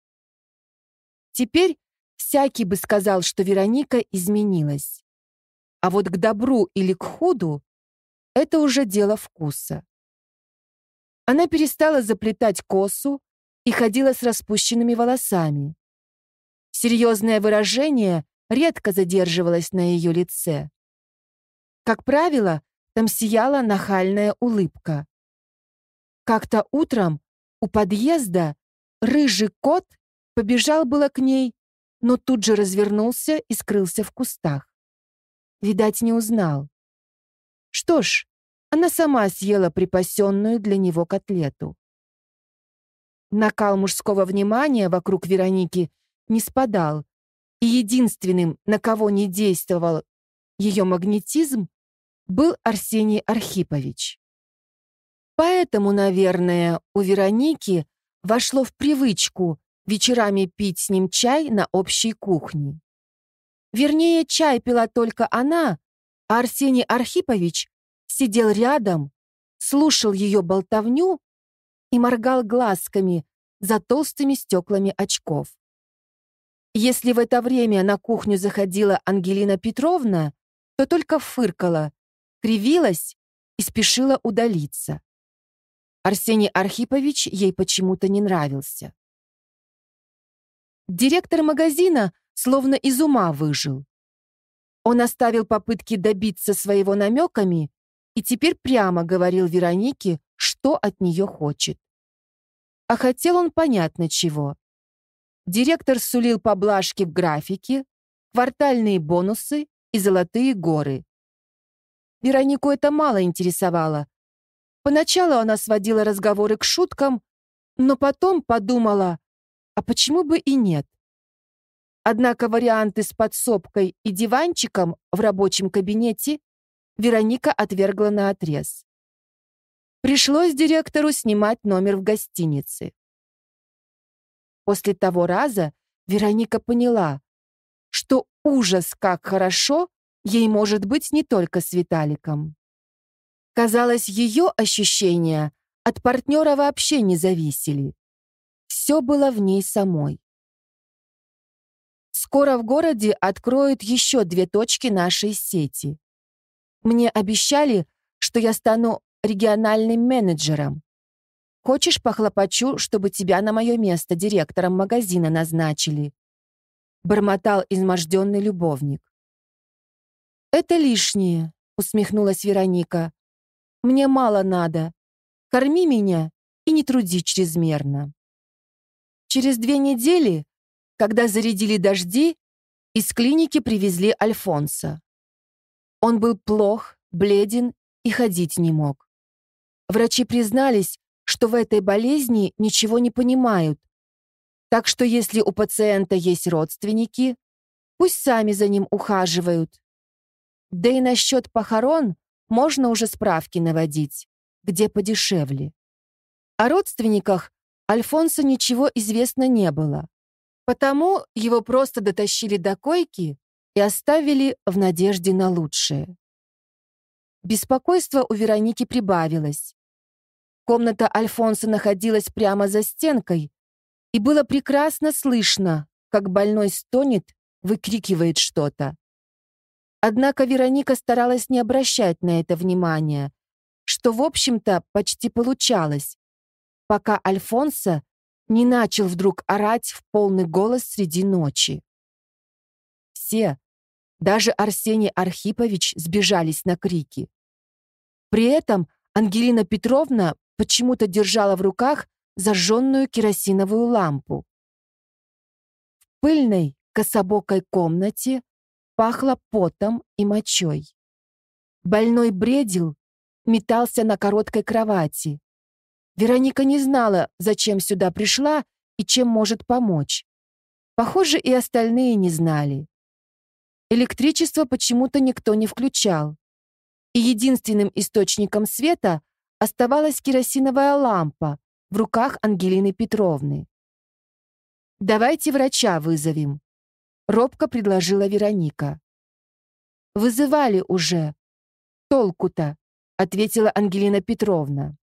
Теперь всякий бы сказал, что Вероника изменилась. А вот к добру или к худу — это уже дело вкуса. Она перестала заплетать косу и ходила с распущенными волосами. Серьезное выражение редко задерживалось на ее лице. Как правило, там сияла нахальная улыбка. Как-то утром у подъезда рыжий кот побежал было к ней, но тут же развернулся и скрылся в кустах. Видать, не узнал. Что ж, она сама съела припасенную для него котлету. Накал мужского внимания вокруг Вероники не спадал, и единственным, на кого не действовал ее магнетизм, был Арсений Архипович. Поэтому, наверное, у Вероники вошло в привычку вечерами пить с ним чай на общей кухне. Вернее, чай пила только она, а Арсений Архипович сидел рядом, слушал ее болтовню и моргал глазками за толстыми стеклами очков. Если в это время на кухню заходила Ангелина Петровна, то только фыркала кривилась и спешила удалиться. Арсений Архипович ей почему-то не нравился. Директор магазина словно из ума выжил. Он оставил попытки добиться своего намеками и теперь прямо говорил Веронике, что от нее хочет. А хотел он понятно чего. Директор сулил поблажки в графике, квартальные бонусы и золотые горы. Веронику это мало интересовало. Поначалу она сводила разговоры к шуткам, но потом подумала, а почему бы и нет? Однако варианты с подсобкой и диванчиком в рабочем кабинете Вероника отвергла наотрез. Пришлось директору снимать номер в гостинице. После того раза Вероника поняла, что ужас, как хорошо Ей может быть не только с Виталиком. Казалось, ее ощущения от партнера вообще не зависели. Все было в ней самой. Скоро в городе откроют еще две точки нашей сети. Мне обещали, что я стану региональным менеджером. Хочешь, похлопочу, чтобы тебя на мое место директором магазина назначили?» Бормотал изможденный любовник. «Это лишнее», — усмехнулась Вероника. «Мне мало надо. Корми меня и не труди чрезмерно». Через две недели, когда зарядили дожди, из клиники привезли Альфонса. Он был плох, бледен и ходить не мог. Врачи признались, что в этой болезни ничего не понимают. Так что если у пациента есть родственники, пусть сами за ним ухаживают. Да и насчет похорон можно уже справки наводить, где подешевле. О родственниках Альфонсо ничего известно не было, потому его просто дотащили до койки и оставили в надежде на лучшее. Беспокойство у Вероники прибавилось. Комната Альфонса находилась прямо за стенкой, и было прекрасно слышно, как больной стонет, выкрикивает что-то. Однако Вероника старалась не обращать на это внимания, что, в общем-то, почти получалось, пока Альфонсо не начал вдруг орать в полный голос среди ночи. Все, даже Арсений Архипович, сбежались на крики. При этом Ангелина Петровна почему-то держала в руках зажженную керосиновую лампу. В пыльной, кособокой комнате пахло потом и мочой. Больной бредил, метался на короткой кровати. Вероника не знала, зачем сюда пришла и чем может помочь. Похоже, и остальные не знали. Электричество почему-то никто не включал. И единственным источником света оставалась керосиновая лампа в руках Ангелины Петровны. «Давайте врача вызовем», Робко предложила Вероника. «Вызывали уже. Толку-то», — ответила Ангелина Петровна.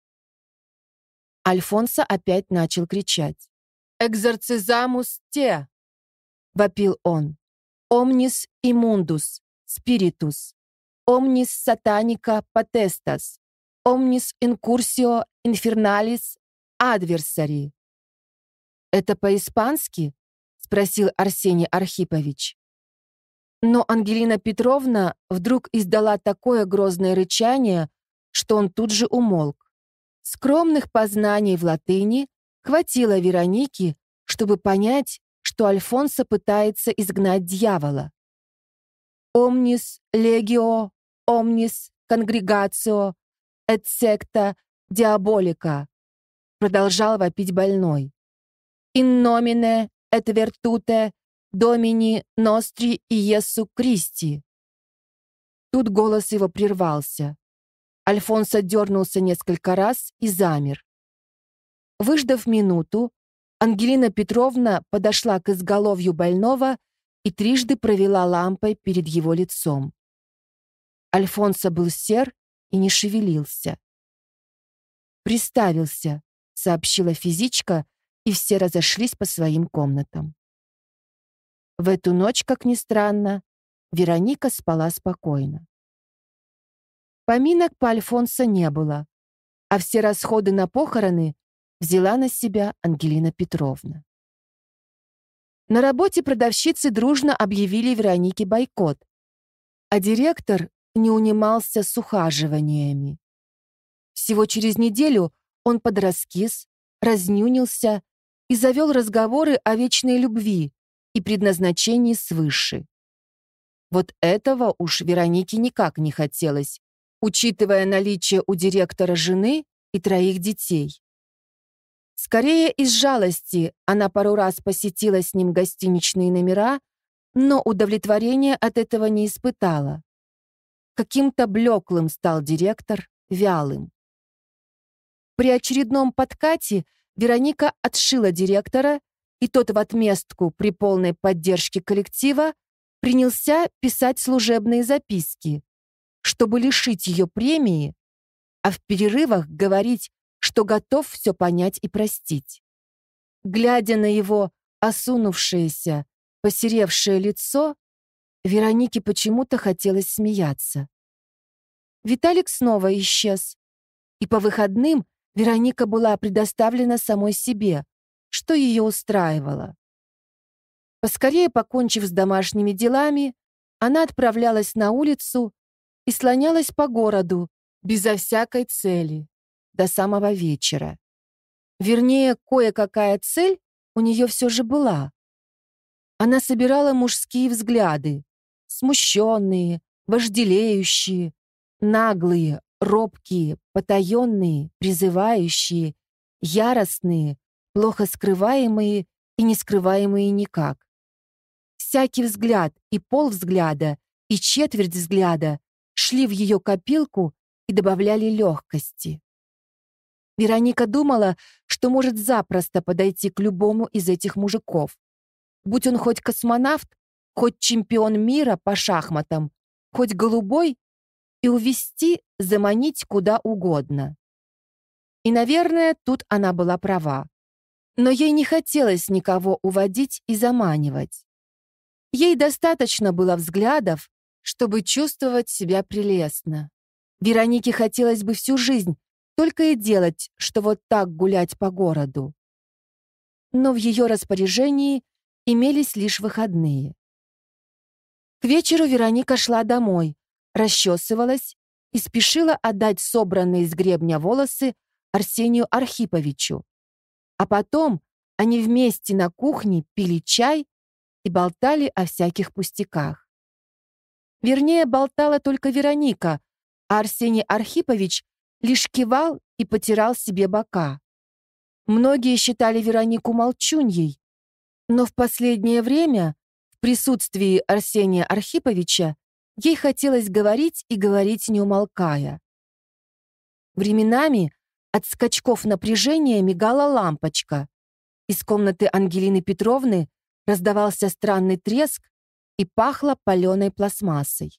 Альфонсо опять начал кричать. «Экзорцизамус те!» — вопил он. «Омнис иммундус, спиритус, омнис сатаника потестас, омнис инкурсио инферналис адверсари». «Это по-испански?» спросил Арсений Архипович. Но Ангелина Петровна вдруг издала такое грозное рычание, что он тут же умолк. Скромных познаний в латыни хватило Веронике, чтобы понять, что Альфонсо пытается изгнать дьявола. «Омнис легио, омнис конгрегацио, эт секта диаболика», продолжал вопить больной. «Ин номине et virtute domini nostri Иесу Кристи». Тут голос его прервался. Альфонсо дернулся несколько раз и замер. Выждав минуту, Ангелина Петровна подошла к изголовью больного и трижды провела лампой перед его лицом. Альфонсо был сер и не шевелился. «Приставился», — сообщила физичка, и все разошлись по своим комнатам. В эту ночь, как ни странно, Вероника спала спокойно. Поминок по Альфонсо не было, а все расходы на похороны взяла на себя Ангелина Петровна. На работе продавщицы дружно объявили Веронике бойкот, а директор не унимался с ухаживаниями. Всего через неделю он подраскис, разнюнился и завел разговоры о вечной любви и предназначении свыше. Вот этого уж Веронике никак не хотелось, учитывая наличие у директора жены и троих детей. Скорее из жалости она пару раз посетила с ним гостиничные номера, но удовлетворения от этого не испытала. Каким-то блеклым стал директор, вялым. При очередном подкате Вероника отшила директора, и тот в отместку при полной поддержке коллектива принялся писать служебные записки, чтобы лишить ее премии, а в перерывах говорить, что готов все понять и простить. Глядя на его осунувшееся, посеревшее лицо, Веронике почему-то хотелось смеяться. Виталик снова исчез, и по выходным Вероника была предоставлена самой себе, что ее устраивало. Поскорее покончив с домашними делами, она отправлялась на улицу и слонялась по городу безо всякой цели до самого вечера. Вернее, кое-какая цель у нее все же была. Она собирала мужские взгляды, смущенные, вожделеющие, наглые, робкие, потаенные, призывающие, яростные, плохо скрываемые и не скрываемые никак. Всякий взгляд и полвзгляда, и четверть взгляда шли в ее копилку и добавляли легкости. Вероника думала, что может запросто подойти к любому из этих мужиков. Будь он хоть космонавт, хоть чемпион мира по шахматам, хоть голубой и увести, заманить куда угодно. И, наверное, тут она была права. Но ей не хотелось никого уводить и заманивать. Ей достаточно было взглядов, чтобы чувствовать себя прелестно. Веронике хотелось бы всю жизнь только и делать, что вот так гулять по городу. Но в ее распоряжении имелись лишь выходные. К вечеру Вероника шла домой, расчесывалась и спешила отдать собранные из гребня волосы Арсению Архиповичу. А потом они вместе на кухне пили чай и болтали о всяких пустяках. Вернее, болтала только Вероника, а Арсений Архипович лишь кивал и потирал себе бока. Многие считали Веронику молчуньей, но в последнее время в присутствии Арсения Архиповича Ей хотелось говорить и говорить, не умолкая. Временами от скачков напряжения мигала лампочка. Из комнаты Ангелины Петровны раздавался странный треск и пахло паленой пластмассой.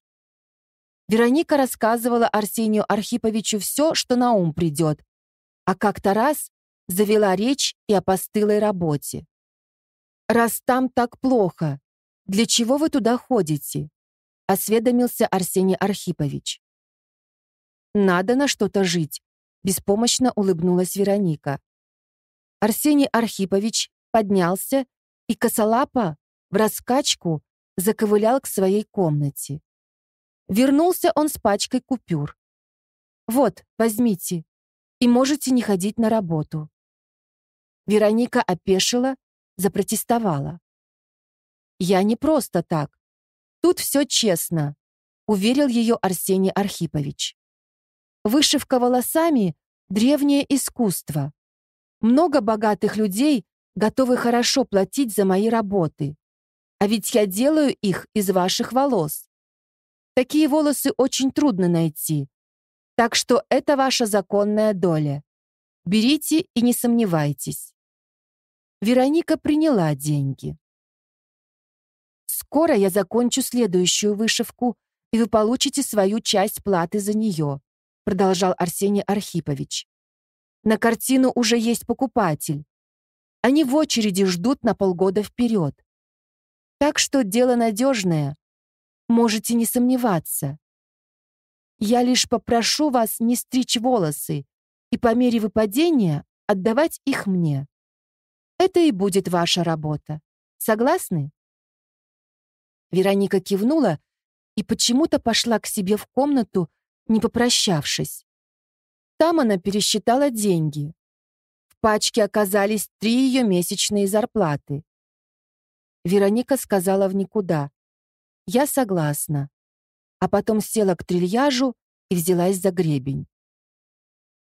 Вероника рассказывала Арсению Архиповичу все, что на ум придет, а как-то раз завела речь и о постылой работе. «Раз там так плохо, для чего вы туда ходите? — осведомился Арсений Архипович. «Надо на что-то жить», — беспомощно улыбнулась Вероника. Арсений Архипович поднялся и косолапо в раскачку заковылял к своей комнате. Вернулся он с пачкой купюр. «Вот, возьмите, и можете не ходить на работу». Вероника опешила, запротестовала. «Я не просто так. Тут все честно, уверил ее Арсений Архипович. Вышивка волосами — древнее искусство. Много богатых людей готовы хорошо платить за мои работы. А ведь я делаю их из ваших волос. Такие волосы очень трудно найти. Так что это ваша законная доля. Берите и не сомневайтесь. Вероника приняла деньги. Скоро я закончу следующую вышивку, и вы получите свою часть платы за нее», продолжал Арсений Архипович. «На картину уже есть покупатель. Они в очереди ждут на полгода вперед. Так что дело надежное. Можете не сомневаться. Я лишь попрошу вас не стричь волосы и по мере выпадения отдавать их мне. Это и будет ваша работа. Согласны? Вероника кивнула и почему-то пошла к себе в комнату, не попрощавшись. Там она пересчитала деньги. В пачке оказались три ее месячные зарплаты. Вероника сказала в никуда. «Я согласна». А потом села к трильяжу и взялась за гребень.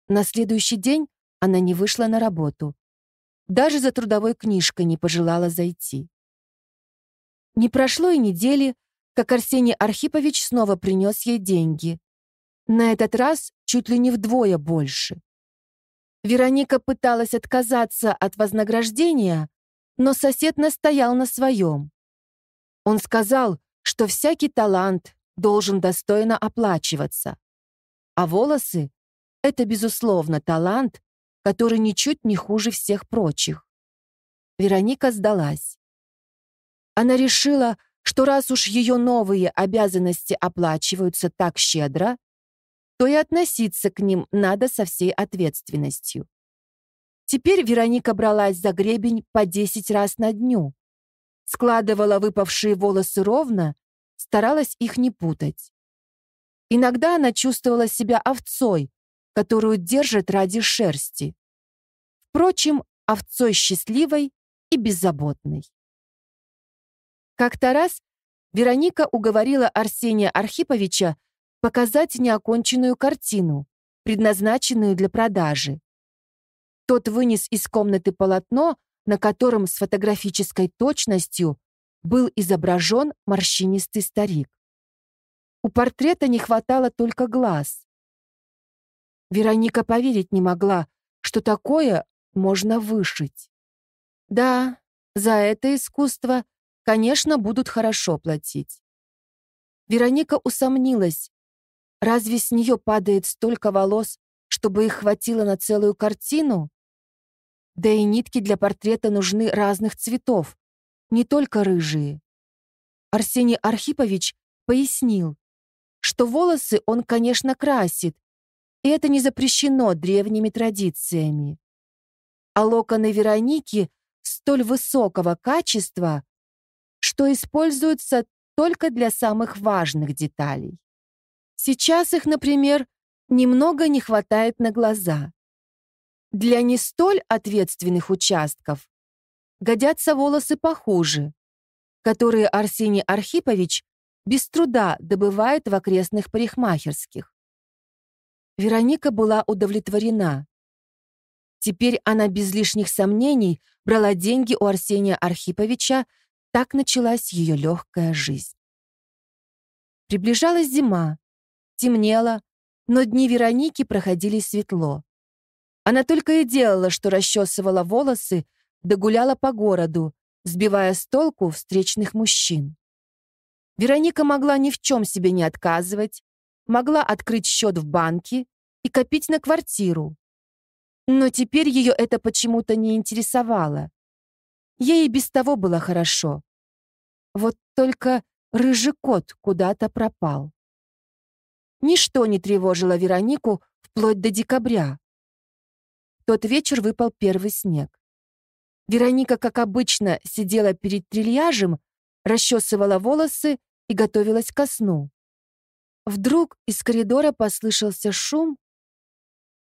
На следующий день она не вышла на работу. Даже за трудовой книжкой не пожелала зайти. Не прошло и недели, как Арсений Архипович снова принес ей деньги. На этот раз чуть ли не вдвое больше. Вероника пыталась отказаться от вознаграждения, но сосед настоял на своем. Он сказал, что всякий талант должен достойно оплачиваться. А волосы — это, безусловно, талант, который ничуть не хуже всех прочих. Вероника сдалась. Она решила, что раз уж ее новые обязанности оплачиваются так щедро, то и относиться к ним надо со всей ответственностью. Теперь Вероника бралась за гребень по 10 раз на дню, складывала выпавшие волосы ровно, старалась их не путать. Иногда она чувствовала себя овцой, которую держит ради шерсти. Впрочем, овцой счастливой и беззаботной. Как-то раз Вероника уговорила Арсения Архиповича показать неоконченную картину, предназначенную для продажи. Тот вынес из комнаты полотно, на котором с фотографической точностью был изображен морщинистый старик. У портрета не хватало только глаз. Вероника поверить не могла, что такое можно вышить. Да, за это искусство Конечно, будут хорошо платить. Вероника усомнилась. Разве с нее падает столько волос, чтобы их хватило на целую картину? Да и нитки для портрета нужны разных цветов, не только рыжие. Арсений Архипович пояснил, что волосы он, конечно, красит, и это не запрещено древними традициями. А локоны Вероники столь высокого качества, что используются только для самых важных деталей. Сейчас их, например, немного не хватает на глаза. Для не столь ответственных участков годятся волосы похуже, которые Арсений Архипович без труда добывает в окрестных парикмахерских. Вероника была удовлетворена. Теперь она без лишних сомнений брала деньги у Арсения Архиповича так началась ее легкая жизнь. Приближалась зима, темнело, но дни Вероники проходили светло. Она только и делала, что расчесывала волосы, догуляла да по городу, сбивая с толку встречных мужчин. Вероника могла ни в чем себе не отказывать, могла открыть счет в банке и копить на квартиру. Но теперь ее это почему-то не интересовало. Ей и без того было хорошо. Вот только рыжий кот куда-то пропал. Ничто не тревожило Веронику вплоть до декабря. тот вечер выпал первый снег. Вероника, как обычно, сидела перед трильяжем, расчесывала волосы и готовилась ко сну. Вдруг из коридора послышался шум,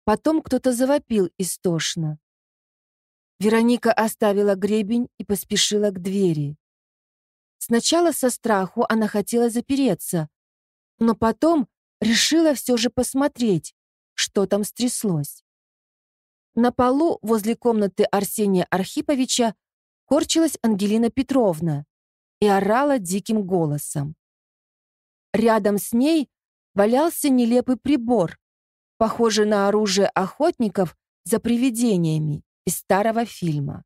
потом кто-то завопил истошно. Вероника оставила гребень и поспешила к двери. Сначала со страху она хотела запереться, но потом решила все же посмотреть, что там стряслось. На полу возле комнаты Арсения Архиповича корчилась Ангелина Петровна и орала диким голосом. Рядом с ней валялся нелепый прибор, похожий на оружие охотников за привидениями из старого фильма.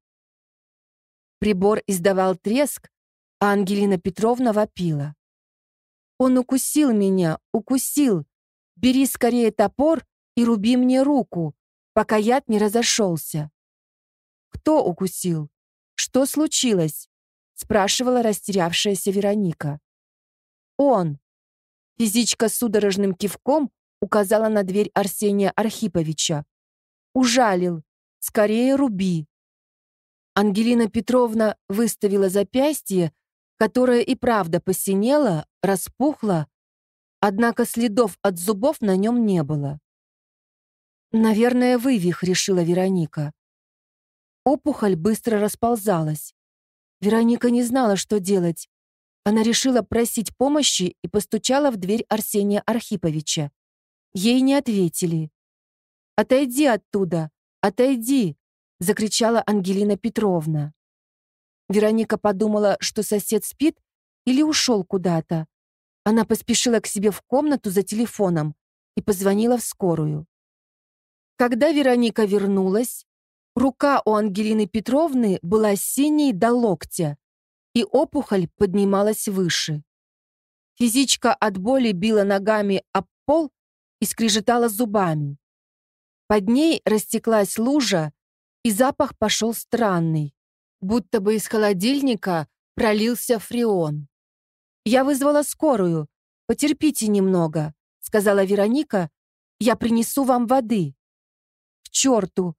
Прибор издавал треск, а Ангелина Петровна вопила. «Он укусил меня, укусил! Бери скорее топор и руби мне руку, пока яд не разошелся!» «Кто укусил? Что случилось?» — спрашивала растерявшаяся Вероника. «Он!» Физичка судорожным кивком указала на дверь Арсения Архиповича. «Ужалил! Скорее руби!» Ангелина Петровна выставила запястье, которое и правда посинело, распухло, однако следов от зубов на нем не было. «Наверное, вывих», — решила Вероника. Опухоль быстро расползалась. Вероника не знала, что делать. Она решила просить помощи и постучала в дверь Арсения Архиповича. Ей не ответили. «Отойди оттуда», Отойди!» — закричала Ангелина Петровна. Вероника подумала, что сосед спит или ушел куда-то. Она поспешила к себе в комнату за телефоном и позвонила в скорую. Когда Вероника вернулась, рука у Ангелины Петровны была синей до локтя, и опухоль поднималась выше. Физичка от боли била ногами об пол и скрежетала зубами. Под ней растеклась лужа, и запах пошел странный, будто бы из холодильника пролился фреон. «Я вызвала скорую. Потерпите немного», — сказала Вероника. «Я принесу вам воды». «К черту!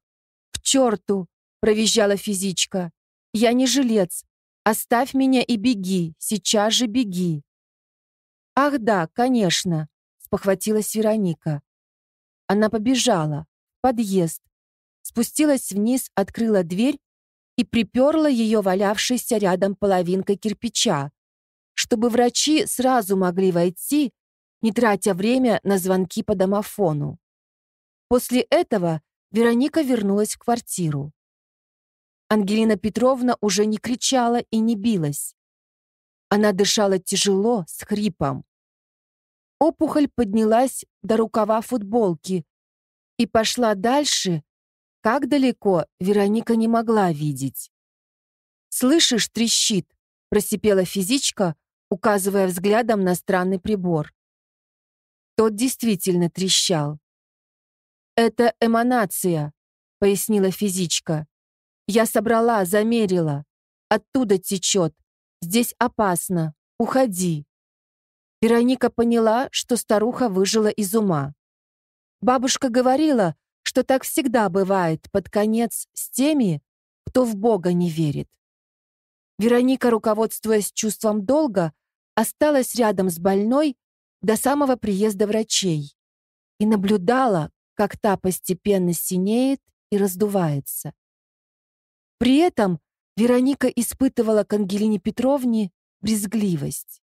К черту!» — провизжала физичка. «Я не жилец. Оставь меня и беги. Сейчас же беги». «Ах да, конечно», — спохватилась Вероника. Она побежала подъезд. Спустилась вниз, открыла дверь и приперла ее валявшейся рядом половинкой кирпича, чтобы врачи сразу могли войти, не тратя время на звонки по домофону. После этого Вероника вернулась в квартиру. Ангелина Петровна уже не кричала и не билась. Она дышала тяжело, с хрипом. Опухоль поднялась до рукава футболки, и пошла дальше, как далеко Вероника не могла видеть. «Слышишь, трещит!» — просипела физичка, указывая взглядом на странный прибор. Тот действительно трещал. «Это эманация», — пояснила физичка. «Я собрала, замерила. Оттуда течет. Здесь опасно. Уходи». Вероника поняла, что старуха выжила из ума. Бабушка говорила, что так всегда бывает под конец с теми, кто в Бога не верит. Вероника, руководствуясь чувством долга, осталась рядом с больной до самого приезда врачей и наблюдала, как та постепенно синеет и раздувается. При этом Вероника испытывала к Ангелине Петровне брезгливость.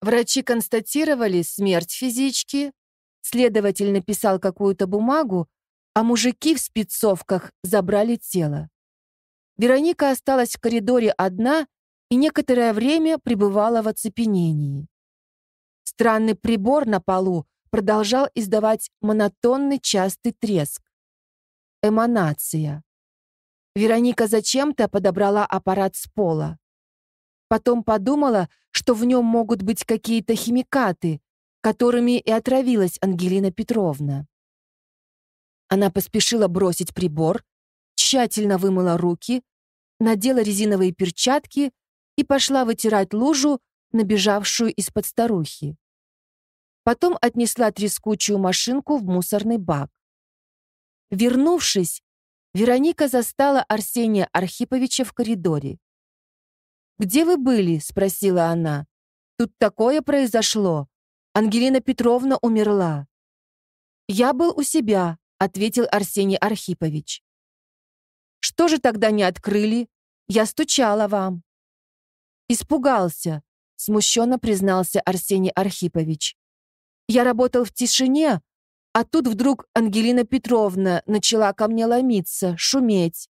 Врачи констатировали смерть физички следователь написал какую-то бумагу, а мужики в спецовках забрали тело. Вероника осталась в коридоре одна и некоторое время пребывала в оцепенении. Странный прибор на полу продолжал издавать монотонный частый треск. Эманация. Вероника зачем-то подобрала аппарат с пола. Потом подумала, что в нем могут быть какие-то химикаты, которыми и отравилась Ангелина Петровна. Она поспешила бросить прибор, тщательно вымыла руки, надела резиновые перчатки и пошла вытирать лужу, набежавшую из-под старухи. Потом отнесла трескучую машинку в мусорный бак. Вернувшись, Вероника застала Арсения Архиповича в коридоре. «Где вы были?» — спросила она. «Тут такое произошло. Ангелина Петровна умерла. «Я был у себя», — ответил Арсений Архипович. «Что же тогда не открыли? Я стучала вам». «Испугался», — смущенно признался Арсений Архипович. «Я работал в тишине, а тут вдруг Ангелина Петровна начала ко мне ломиться, шуметь.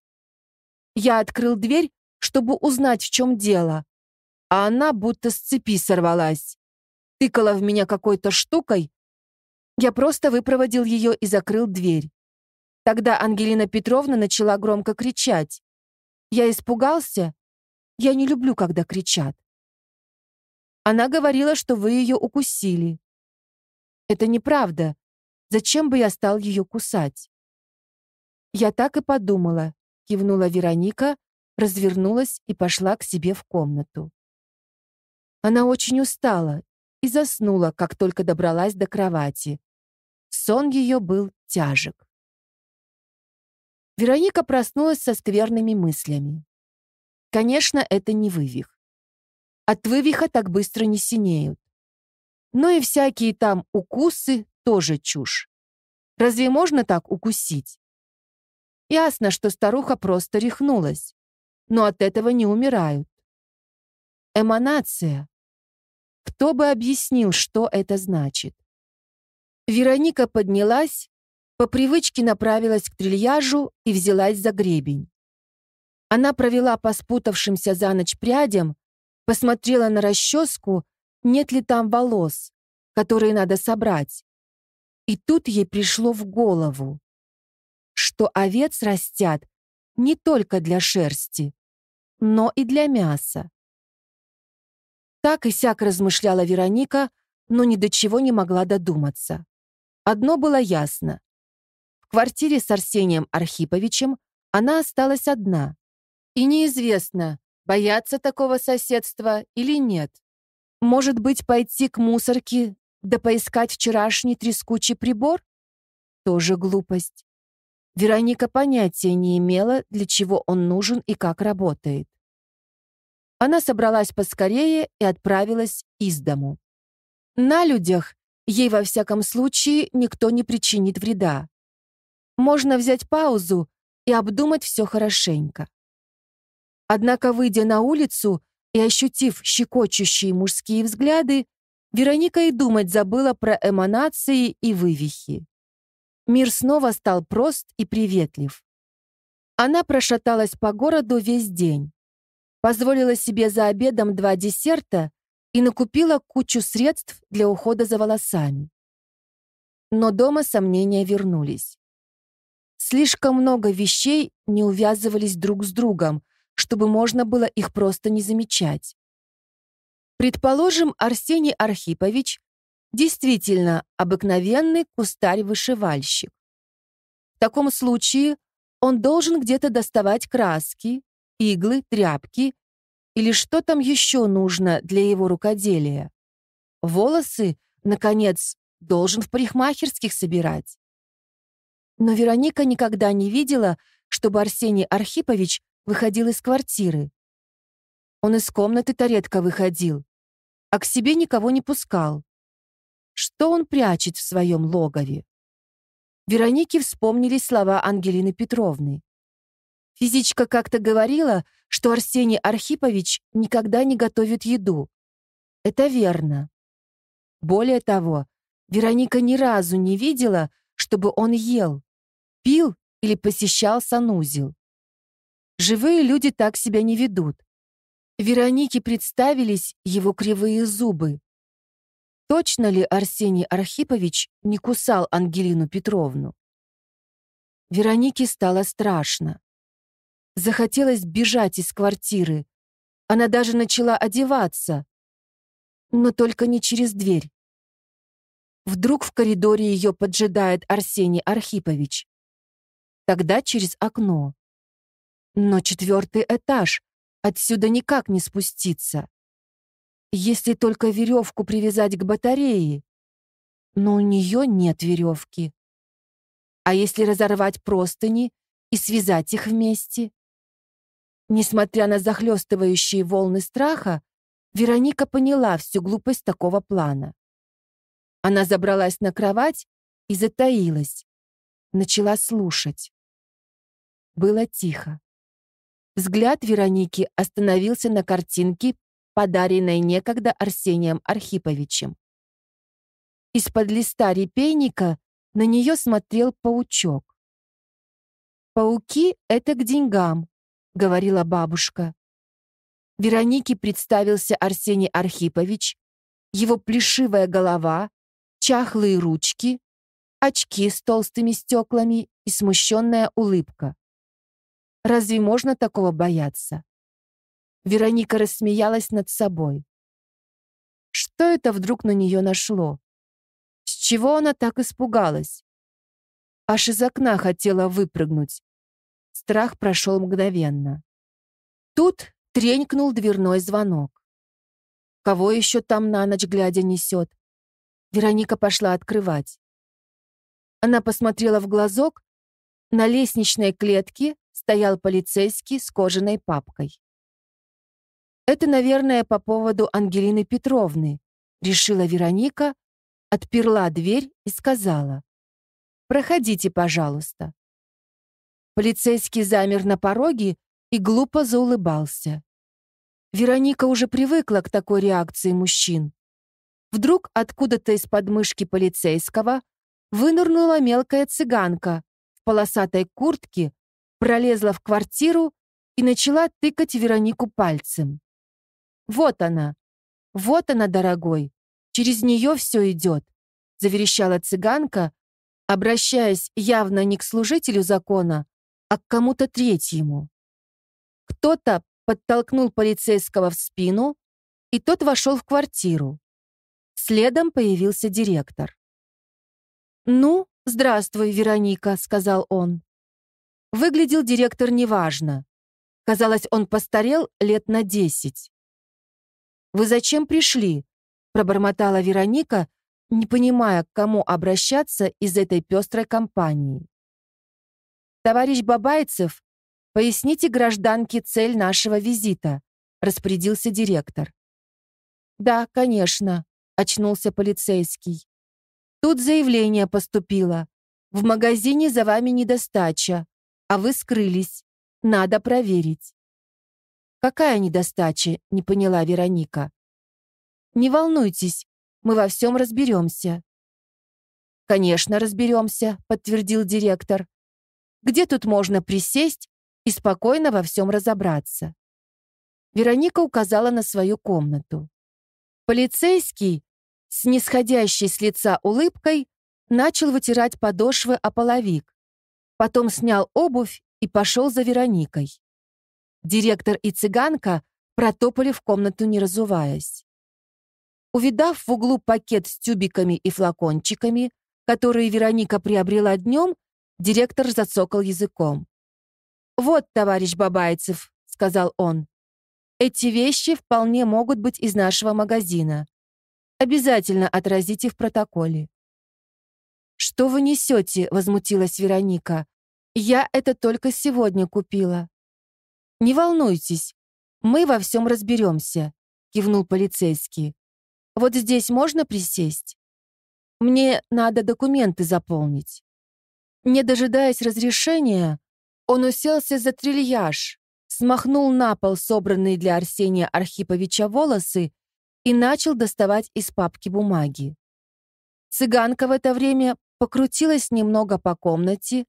Я открыл дверь, чтобы узнать, в чем дело, а она будто с цепи сорвалась тыкала в меня какой-то штукой, я просто выпроводил ее и закрыл дверь. Тогда Ангелина Петровна начала громко кричать. Я испугался. Я не люблю, когда кричат. Она говорила, что вы ее укусили. Это неправда. Зачем бы я стал ее кусать? Я так и подумала, кивнула Вероника, развернулась и пошла к себе в комнату. Она очень устала и заснула, как только добралась до кровати. Сон ее был тяжек. Вероника проснулась со скверными мыслями. Конечно, это не вывих. От вывиха так быстро не синеют. Но и всякие там укусы тоже чушь. Разве можно так укусить? Ясно, что старуха просто рехнулась. Но от этого не умирают. Эманация. Кто бы объяснил, что это значит? Вероника поднялась, по привычке направилась к трильяжу и взялась за гребень. Она провела по спутавшимся за ночь прядям, посмотрела на расческу, нет ли там волос, которые надо собрать. И тут ей пришло в голову, что овец растят не только для шерсти, но и для мяса. Так и сяк размышляла Вероника, но ни до чего не могла додуматься. Одно было ясно. В квартире с Арсением Архиповичем она осталась одна. И неизвестно, бояться такого соседства или нет. Может быть, пойти к мусорке, да поискать вчерашний трескучий прибор? Тоже глупость. Вероника понятия не имела, для чего он нужен и как работает. Она собралась поскорее и отправилась из дому. На людях ей, во всяком случае, никто не причинит вреда. Можно взять паузу и обдумать все хорошенько. Однако, выйдя на улицу и ощутив щекочущие мужские взгляды, Вероника и думать забыла про эманации и вывихи. Мир снова стал прост и приветлив. Она прошаталась по городу весь день позволила себе за обедом два десерта и накупила кучу средств для ухода за волосами. Но дома сомнения вернулись. Слишком много вещей не увязывались друг с другом, чтобы можно было их просто не замечать. Предположим, Арсений Архипович действительно обыкновенный кустарь-вышивальщик. В таком случае он должен где-то доставать краски, иглы, тряпки или что там еще нужно для его рукоделия. Волосы, наконец, должен в парикмахерских собирать. Но Вероника никогда не видела, чтобы Арсений Архипович выходил из квартиры. Он из комнаты-то редко выходил, а к себе никого не пускал. Что он прячет в своем логове? Веронике вспомнились слова Ангелины Петровны. Физичка как-то говорила, что Арсений Архипович никогда не готовит еду. Это верно. Более того, Вероника ни разу не видела, чтобы он ел, пил или посещал санузел. Живые люди так себя не ведут. Веронике представились его кривые зубы. Точно ли Арсений Архипович не кусал Ангелину Петровну? Веронике стало страшно. Захотелось бежать из квартиры. Она даже начала одеваться. Но только не через дверь. Вдруг в коридоре ее поджидает Арсений Архипович. Тогда через окно. Но четвертый этаж. Отсюда никак не спуститься. Если только веревку привязать к батарее. Но у нее нет веревки. А если разорвать простыни и связать их вместе? Несмотря на захлестывающие волны страха, Вероника поняла всю глупость такого плана. Она забралась на кровать и затаилась. Начала слушать. Было тихо. Взгляд Вероники остановился на картинке, подаренной некогда Арсением Архиповичем. Из-под листа репейника на нее смотрел паучок. Пауки — это к деньгам, говорила бабушка. Веронике представился Арсений Архипович, его плешивая голова, чахлые ручки, очки с толстыми стеклами и смущенная улыбка. Разве можно такого бояться? Вероника рассмеялась над собой. Что это вдруг на нее нашло? С чего она так испугалась? Аж из окна хотела выпрыгнуть. Страх прошел мгновенно. Тут тренькнул дверной звонок. Кого еще там на ночь глядя несет? Вероника пошла открывать. Она посмотрела в глазок. На лестничной клетке стоял полицейский с кожаной папкой. «Это, наверное, по поводу Ангелины Петровны», — решила Вероника, отперла дверь и сказала. «Проходите, пожалуйста». Полицейский замер на пороге и глупо заулыбался. Вероника уже привыкла к такой реакции мужчин. Вдруг откуда-то из подмышки полицейского вынырнула мелкая цыганка в полосатой куртке, пролезла в квартиру и начала тыкать Веронику пальцем. «Вот она! Вот она, дорогой! Через нее все идет!» — заверещала цыганка, обращаясь явно не к служителю закона, а к кому-то третьему. Кто-то подтолкнул полицейского в спину, и тот вошел в квартиру. Следом появился директор. «Ну, здравствуй, Вероника», — сказал он. Выглядел директор неважно. Казалось, он постарел лет на десять. «Вы зачем пришли?» — пробормотала Вероника, не понимая, к кому обращаться из этой пестрой компании. «Товарищ Бабайцев, поясните гражданке цель нашего визита», — распорядился директор. «Да, конечно», — очнулся полицейский. «Тут заявление поступило. В магазине за вами недостача, а вы скрылись. Надо проверить». «Какая недостача?» — не поняла Вероника. «Не волнуйтесь, мы во всем разберемся». «Конечно, разберемся», — подтвердил директор где тут можно присесть и спокойно во всем разобраться. Вероника указала на свою комнату. Полицейский, с нисходящей с лица улыбкой, начал вытирать подошвы о половик. Потом снял обувь и пошел за Вероникой. Директор и цыганка протопали в комнату, не разуваясь. Увидав в углу пакет с тюбиками и флакончиками, которые Вероника приобрела днем, Директор зацокал языком. «Вот, товарищ Бабайцев», — сказал он, «эти вещи вполне могут быть из нашего магазина. Обязательно отразите в протоколе». «Что вы несете?» — возмутилась Вероника. «Я это только сегодня купила». «Не волнуйтесь, мы во всем разберемся», — кивнул полицейский. «Вот здесь можно присесть? Мне надо документы заполнить». Не дожидаясь разрешения, он уселся за трильяж, смахнул на пол собранные для Арсения Архиповича волосы и начал доставать из папки бумаги. Цыганка в это время покрутилась немного по комнате,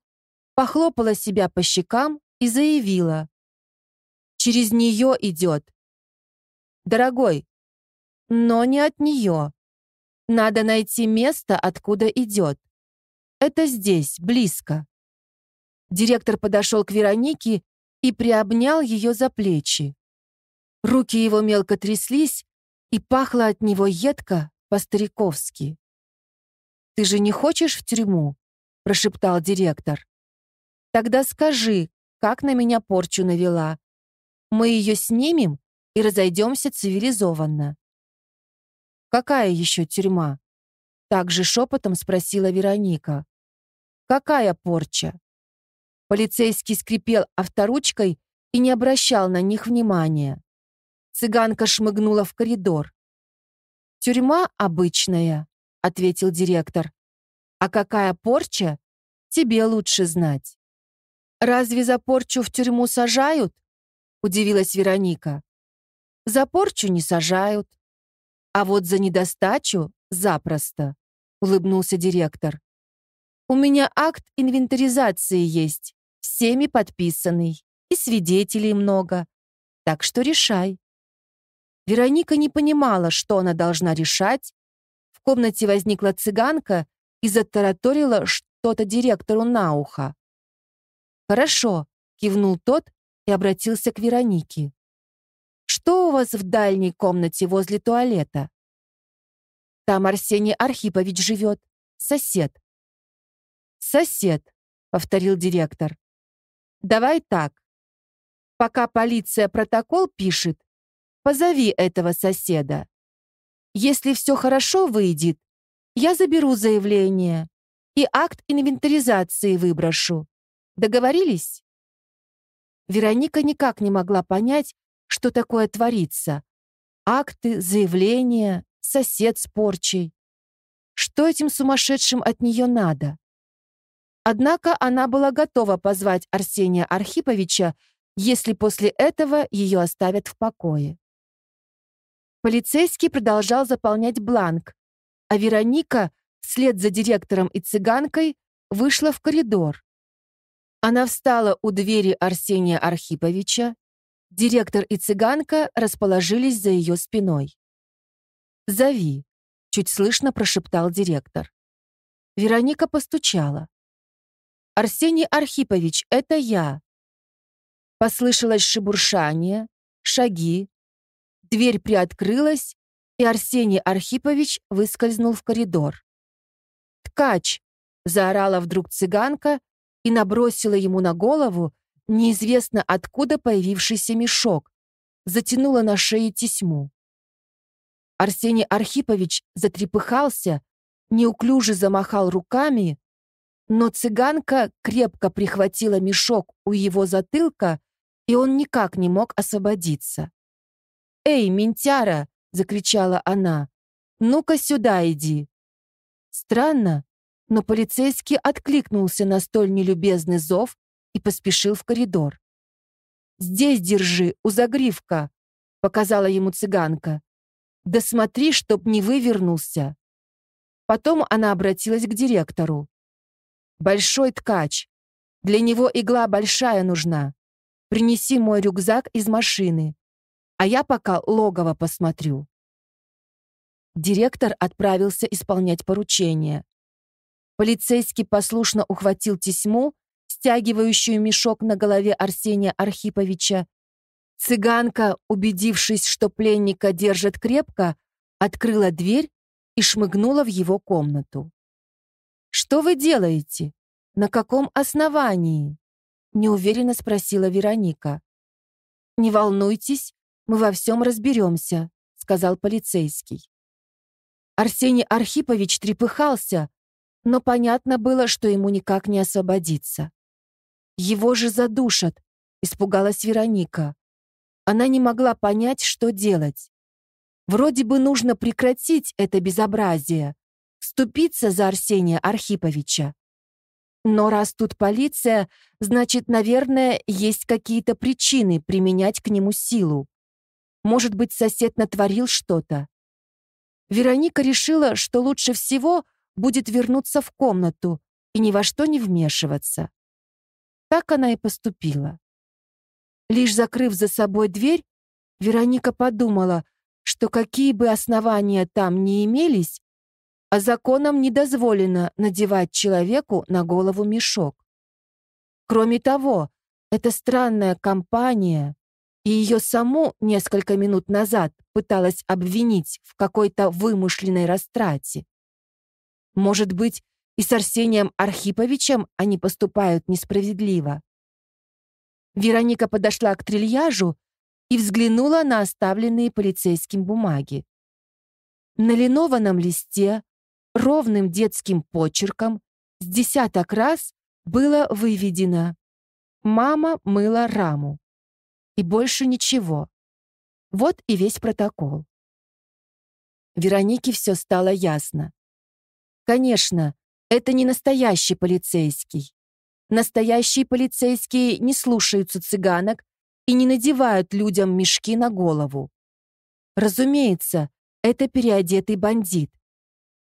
похлопала себя по щекам и заявила. «Через нее идет. Дорогой, но не от нее. Надо найти место, откуда идет. Это здесь, близко». Директор подошел к Веронике и приобнял ее за плечи. Руки его мелко тряслись, и пахло от него едко по-стариковски. «Ты же не хочешь в тюрьму?» — прошептал директор. «Тогда скажи, как на меня порчу навела. Мы ее снимем и разойдемся цивилизованно». «Какая еще тюрьма?» Также шепотом спросила Вероника. «Какая порча?» Полицейский скрипел авторучкой и не обращал на них внимания. Цыганка шмыгнула в коридор. «Тюрьма обычная», — ответил директор. «А какая порча, тебе лучше знать». «Разве за порчу в тюрьму сажают?» — удивилась Вероника. «За порчу не сажают. А вот за недостачу — запросто. — улыбнулся директор. «У меня акт инвентаризации есть, всеми подписанный, и свидетелей много. Так что решай». Вероника не понимала, что она должна решать. В комнате возникла цыганка и затараторила что-то директору на ухо. «Хорошо», — кивнул тот и обратился к Веронике. «Что у вас в дальней комнате возле туалета?» Там Арсений Архипович живет. Сосед. Сосед, повторил директор. Давай так. Пока полиция протокол пишет, позови этого соседа. Если все хорошо выйдет, я заберу заявление и акт инвентаризации выброшу. Договорились? Вероника никак не могла понять, что такое творится. Акты, заявления, сосед с порчей. Что этим сумасшедшим от нее надо? Однако она была готова позвать Арсения Архиповича, если после этого ее оставят в покое. Полицейский продолжал заполнять бланк, а Вероника вслед за директором и цыганкой вышла в коридор. Она встала у двери Арсения Архиповича. Директор и цыганка расположились за ее спиной. «Зови», — чуть слышно прошептал директор. Вероника постучала. «Арсений Архипович, это я!» Послышалось шебуршание, шаги. Дверь приоткрылась, и Арсений Архипович выскользнул в коридор. «Ткач!» — заорала вдруг цыганка и набросила ему на голову неизвестно откуда появившийся мешок, затянула на шею тесьму. Арсений Архипович затрепыхался, неуклюже замахал руками, но цыганка крепко прихватила мешок у его затылка, и он никак не мог освободиться. «Эй, ментяра!» — закричала она. «Ну-ка сюда иди!» Странно, но полицейский откликнулся на столь нелюбезный зов и поспешил в коридор. «Здесь держи, у загривка», — показала ему цыганка. Да смотри, чтоб не вывернулся. Потом она обратилась к директору. «Большой ткач. Для него игла большая нужна. Принеси мой рюкзак из машины, а я пока логово посмотрю». Директор отправился исполнять поручение. Полицейский послушно ухватил тесьму, стягивающую мешок на голове Арсения Архиповича, Цыганка, убедившись, что пленника держат крепко, открыла дверь и шмыгнула в его комнату. «Что вы делаете? На каком основании?» неуверенно спросила Вероника. «Не волнуйтесь, мы во всем разберемся», сказал полицейский. Арсений Архипович трепыхался, но понятно было, что ему никак не освободиться. «Его же задушат», испугалась Вероника. Она не могла понять, что делать. Вроде бы нужно прекратить это безобразие, вступиться за Арсения Архиповича. Но раз тут полиция, значит, наверное, есть какие-то причины применять к нему силу. Может быть, сосед натворил что-то. Вероника решила, что лучше всего будет вернуться в комнату и ни во что не вмешиваться. Так она и поступила. Лишь закрыв за собой дверь, Вероника подумала, что какие бы основания там ни имелись, а законом не дозволено надевать человеку на голову мешок. Кроме того, эта странная компания и ее саму несколько минут назад пыталась обвинить в какой-то вымышленной растрате. Может быть, и с Арсением Архиповичем они поступают несправедливо. Вероника подошла к трильяжу и взглянула на оставленные полицейским бумаги. На линованном листе ровным детским почерком с десяток раз было выведено «Мама мыла раму». И больше ничего. Вот и весь протокол. Веронике все стало ясно. Конечно, это не настоящий полицейский. Настоящие полицейские не слушаются цыганок и не надевают людям мешки на голову. Разумеется, это переодетый бандит.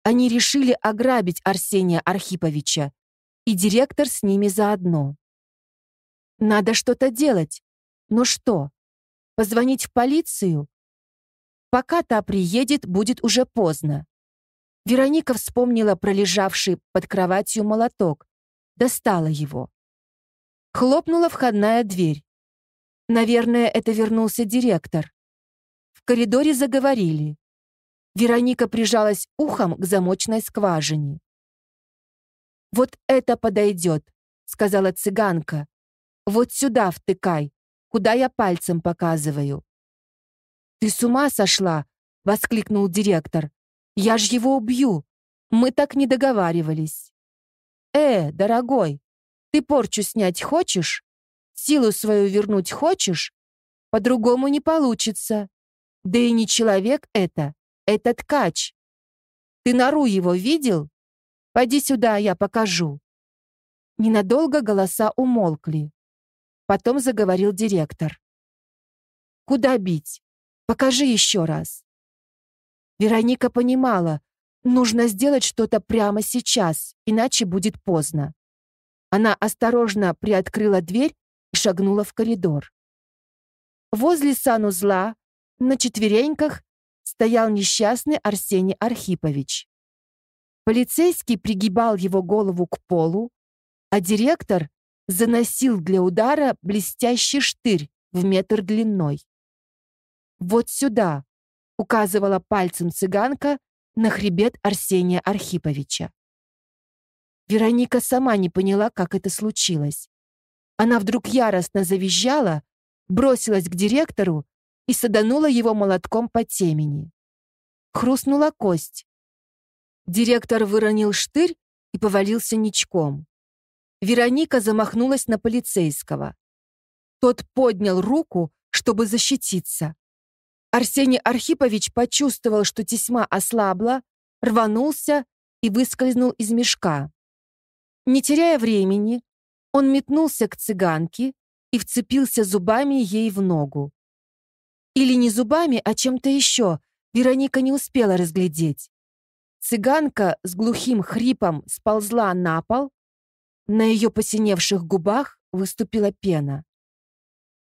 Они решили ограбить Арсения Архиповича, и директор с ними заодно. Надо что-то делать. Но ну что? Позвонить в полицию? Пока та приедет, будет уже поздно. Вероника вспомнила пролежавший под кроватью молоток достала его. Хлопнула входная дверь. Наверное, это вернулся директор. В коридоре заговорили. Вероника прижалась ухом к замочной скважине. «Вот это подойдет», — сказала цыганка. «Вот сюда втыкай, куда я пальцем показываю». «Ты с ума сошла?» — воскликнул директор. «Я ж его убью! Мы так не договаривались!» «Э, дорогой, ты порчу снять хочешь? Силу свою вернуть хочешь? По-другому не получится. Да и не человек это, это ткач. Ты нору его видел? Пойди сюда, я покажу». Ненадолго голоса умолкли. Потом заговорил директор. «Куда бить? Покажи еще раз». Вероника понимала, Нужно сделать что-то прямо сейчас, иначе будет поздно. Она осторожно приоткрыла дверь и шагнула в коридор. Возле санузла на четвереньках стоял несчастный Арсений Архипович. Полицейский пригибал его голову к полу, а директор заносил для удара блестящий штырь в метр длиной. «Вот сюда», — указывала пальцем цыганка на хребет Арсения Архиповича. Вероника сама не поняла, как это случилось. Она вдруг яростно завизжала, бросилась к директору и саданула его молотком по темени. Хрустнула кость. Директор выронил штырь и повалился ничком. Вероника замахнулась на полицейского. Тот поднял руку, чтобы защититься. Арсений Архипович почувствовал, что тесьма ослабла, рванулся и выскользнул из мешка. Не теряя времени, он метнулся к цыганке и вцепился зубами ей в ногу. Или не зубами, а чем-то еще, Вероника не успела разглядеть. Цыганка с глухим хрипом сползла на пол, на ее посиневших губах выступила пена.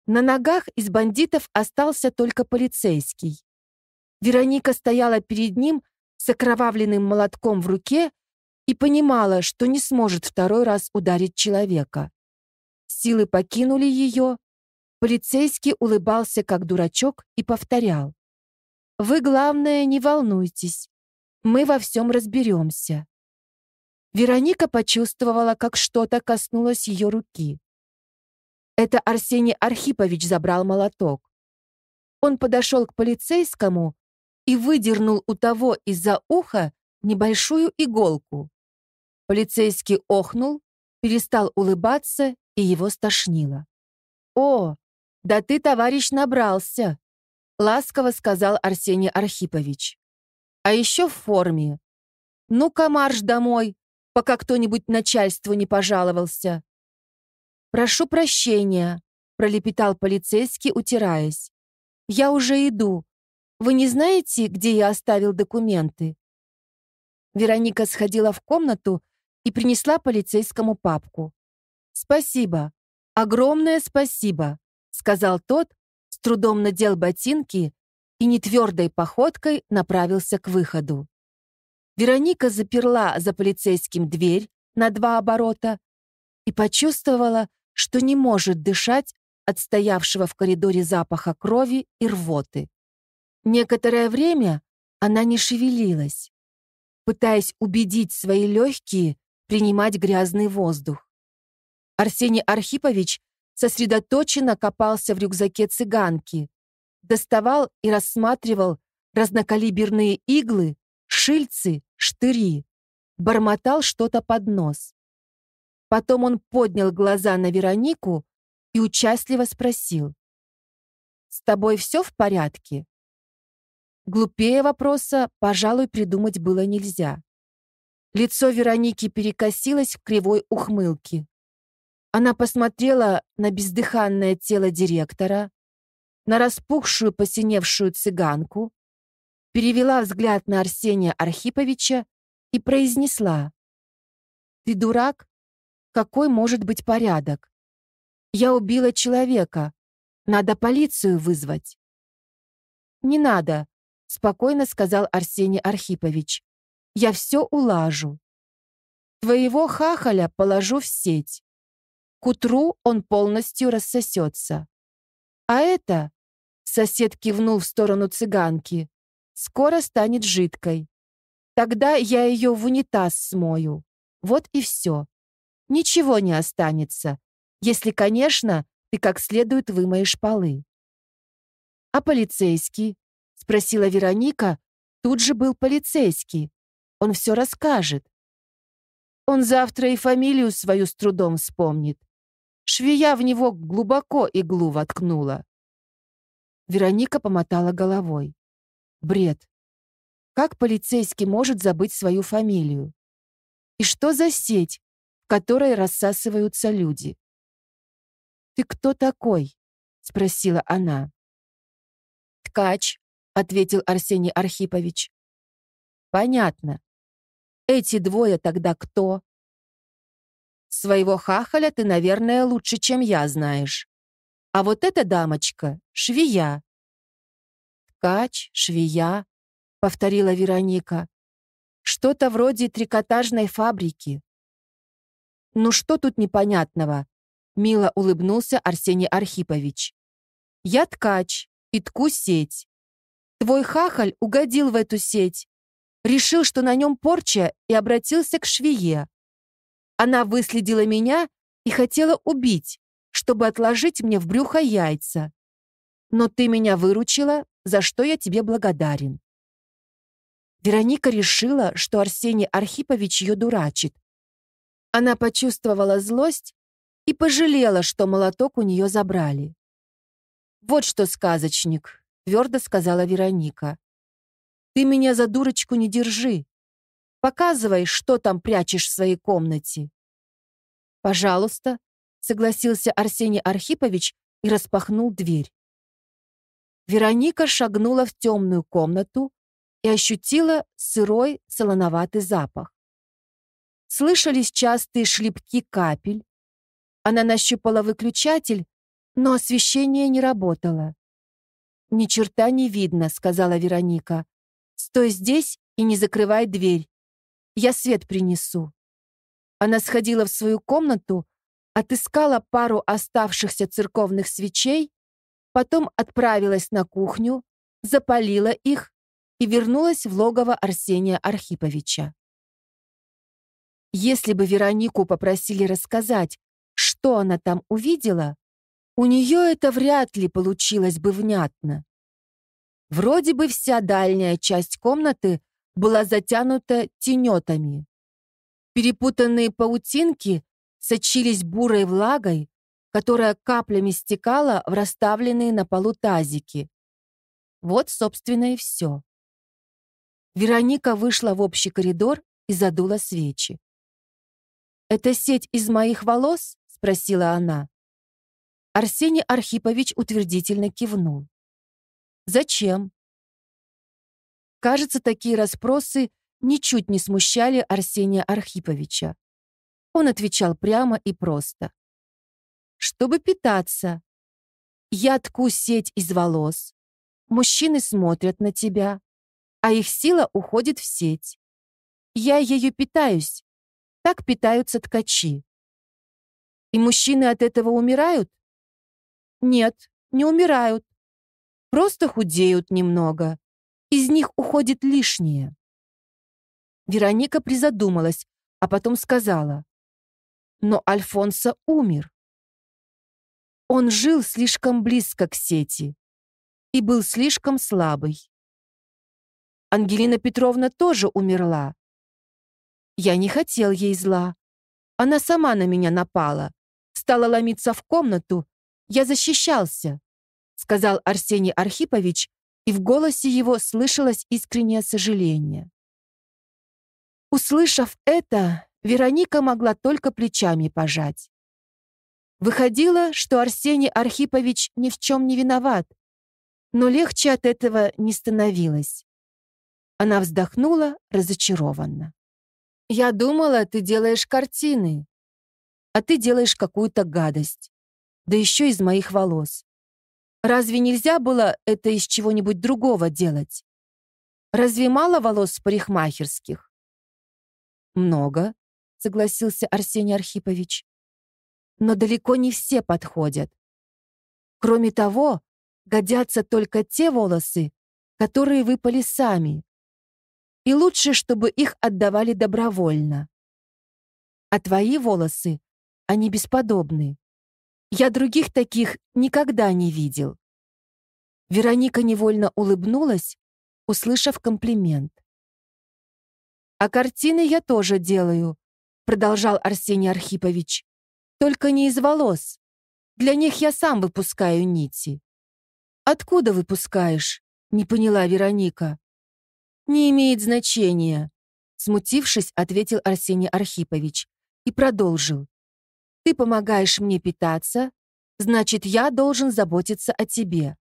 На ногах из бандитов остался только полицейский. Вероника стояла перед ним с окровавленным молотком в руке и понимала, что не сможет второй раз ударить человека. Силы покинули ее. Полицейский улыбался, как дурачок, и повторял. «Вы, главное, не волнуйтесь. Мы во всем разберемся». Вероника почувствовала, как что-то коснулось ее руки. Это Арсений Архипович забрал молоток. Он подошел к полицейскому и выдернул у того из-за уха небольшую иголку. Полицейский охнул, перестал улыбаться и его стошнило. «О, да ты, товарищ, набрался!» — ласково сказал Арсений Архипович. «А еще в форме. Ну-ка, марш домой, пока кто-нибудь начальству не пожаловался. «Прошу прощения», — пролепетал полицейский, утираясь. «Я уже иду. Вы не знаете, где я оставил документы?» Вероника сходила в комнату и принесла полицейскому папку. «Спасибо. Огромное спасибо», — сказал тот, с трудом надел ботинки и нетвердой походкой направился к выходу. Вероника заперла за полицейским дверь на два оборота и почувствовала, что не может дышать от стоявшего в коридоре запаха крови и рвоты. Некоторое время она не шевелилась, пытаясь убедить свои легкие принимать грязный воздух. Арсений Архипович сосредоточенно копался в рюкзаке цыганки, доставал и рассматривал разнокалиберные иглы, шильцы, штыри, бормотал что-то под нос. Потом он поднял глаза на Веронику и участливо спросил. «С тобой все в порядке?» Глупее вопроса, пожалуй, придумать было нельзя. Лицо Вероники перекосилось в кривой ухмылке. Она посмотрела на бездыханное тело директора, на распухшую посиневшую цыганку, перевела взгляд на Арсения Архиповича и произнесла. «Ты дурак? Какой может быть порядок? Я убила человека. Надо полицию вызвать. Не надо, спокойно сказал Арсений Архипович. Я все улажу. Твоего хахаля положу в сеть. К утру он полностью рассосется. А это, сосед кивнул в сторону цыганки, скоро станет жидкой. Тогда я ее в унитаз смою. Вот и все ничего не останется, если, конечно, ты как следует вымоешь полы. «А полицейский?» — спросила Вероника. Тут же был полицейский. Он все расскажет. Он завтра и фамилию свою с трудом вспомнит. Швея в него глубоко иглу воткнула. Вероника помотала головой. Бред. Как полицейский может забыть свою фамилию? И что за сеть, которой рассасываются люди. «Ты кто такой?» — спросила она. «Ткач», — ответил Арсений Архипович. «Понятно. Эти двое тогда кто?» «Своего хахаля ты, наверное, лучше, чем я знаешь. А вот эта дамочка — швея». «Ткач, швея», — повторила Вероника. «Что-то вроде трикотажной фабрики. «Ну что тут непонятного?» Мило улыбнулся Арсений Архипович. «Я ткач и тку сеть. Твой хахаль угодил в эту сеть. Решил, что на нем порча, и обратился к швее. Она выследила меня и хотела убить, чтобы отложить мне в брюхо яйца. Но ты меня выручила, за что я тебе благодарен». Вероника решила, что Арсений Архипович ее дурачит, она почувствовала злость и пожалела, что молоток у нее забрали. «Вот что, сказочник», — твердо сказала Вероника. «Ты меня за дурочку не держи. Показывай, что там прячешь в своей комнате». «Пожалуйста», — согласился Арсений Архипович и распахнул дверь. Вероника шагнула в темную комнату и ощутила сырой солоноватый запах. Слышались частые шлепки капель. Она нащупала выключатель, но освещение не работало. «Ни черта не видно», — сказала Вероника. «Стой здесь и не закрывай дверь. Я свет принесу». Она сходила в свою комнату, отыскала пару оставшихся церковных свечей, потом отправилась на кухню, запалила их и вернулась в логово Арсения Архиповича. Если бы Веронику попросили рассказать, что она там увидела, у нее это вряд ли получилось бы внятно. Вроде бы вся дальняя часть комнаты была затянута тенетами. Перепутанные паутинки сочились бурой влагой, которая каплями стекала в расставленные на полу тазики. Вот, собственно, и все. Вероника вышла в общий коридор и задула свечи. «Это сеть из моих волос?» — спросила она. Арсений Архипович утвердительно кивнул. «Зачем?» Кажется, такие расспросы ничуть не смущали Арсения Архиповича. Он отвечал прямо и просто. «Чтобы питаться. Я тку сеть из волос. Мужчины смотрят на тебя, а их сила уходит в сеть. Я ею питаюсь, так питаются ткачи. И мужчины от этого умирают? Нет, не умирают. Просто худеют немного. Из них уходит лишнее. Вероника призадумалась, а потом сказала. Но Альфонсо умер. Он жил слишком близко к сети и был слишком слабый. Ангелина Петровна тоже умерла, я не хотел ей зла. Она сама на меня напала. Стала ломиться в комнату. Я защищался», — сказал Арсений Архипович, и в голосе его слышалось искреннее сожаление. Услышав это, Вероника могла только плечами пожать. Выходило, что Арсений Архипович ни в чем не виноват, но легче от этого не становилось. Она вздохнула разочарованно. «Я думала, ты делаешь картины, а ты делаешь какую-то гадость, да еще из моих волос. Разве нельзя было это из чего-нибудь другого делать? Разве мало волос парикмахерских?» «Много», — согласился Арсений Архипович. «Но далеко не все подходят. Кроме того, годятся только те волосы, которые выпали сами, и лучше, чтобы их отдавали добровольно. А твои волосы, они бесподобны. Я других таких никогда не видел». Вероника невольно улыбнулась, услышав комплимент. «А картины я тоже делаю», — продолжал Арсений Архипович. «Только не из волос. Для них я сам выпускаю нити». «Откуда выпускаешь?» — не поняла Вероника не имеет значения», — смутившись, ответил Арсений Архипович и продолжил. «Ты помогаешь мне питаться, значит, я должен заботиться о тебе.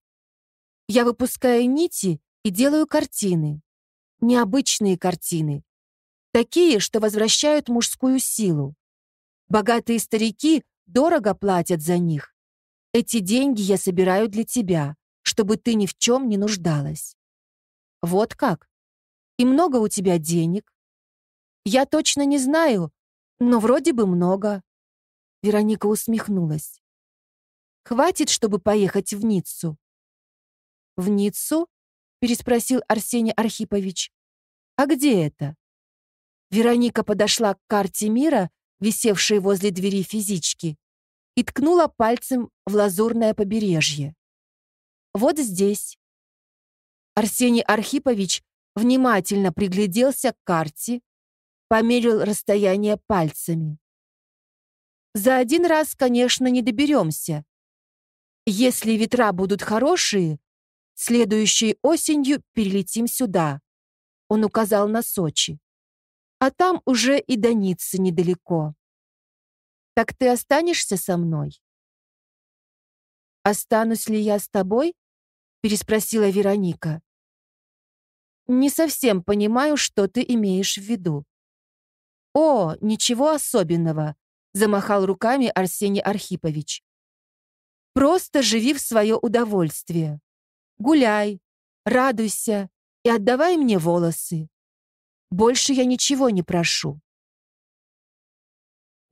Я выпускаю нити и делаю картины. Необычные картины. Такие, что возвращают мужскую силу. Богатые старики дорого платят за них. Эти деньги я собираю для тебя, чтобы ты ни в чем не нуждалась. Вот как? И много у тебя денег? Я точно не знаю, но вроде бы много. Вероника усмехнулась. Хватит, чтобы поехать в Ниццу. В Ниццу? переспросил Арсений Архипович. А где это? Вероника подошла к карте мира, висевшей возле двери физички, и ткнула пальцем в лазурное побережье. Вот здесь. Арсений Архипович внимательно пригляделся к карте, померил расстояние пальцами. За один раз, конечно, не доберемся. Если ветра будут хорошие, следующей осенью перелетим сюда. Он указал на Сочи. А там уже и до Ниццы недалеко. Так ты останешься со мной? Останусь ли я с тобой? Переспросила Вероника. Не совсем понимаю, что ты имеешь в виду». «О, ничего особенного», — замахал руками Арсений Архипович. «Просто живи в свое удовольствие. Гуляй, радуйся и отдавай мне волосы. Больше я ничего не прошу».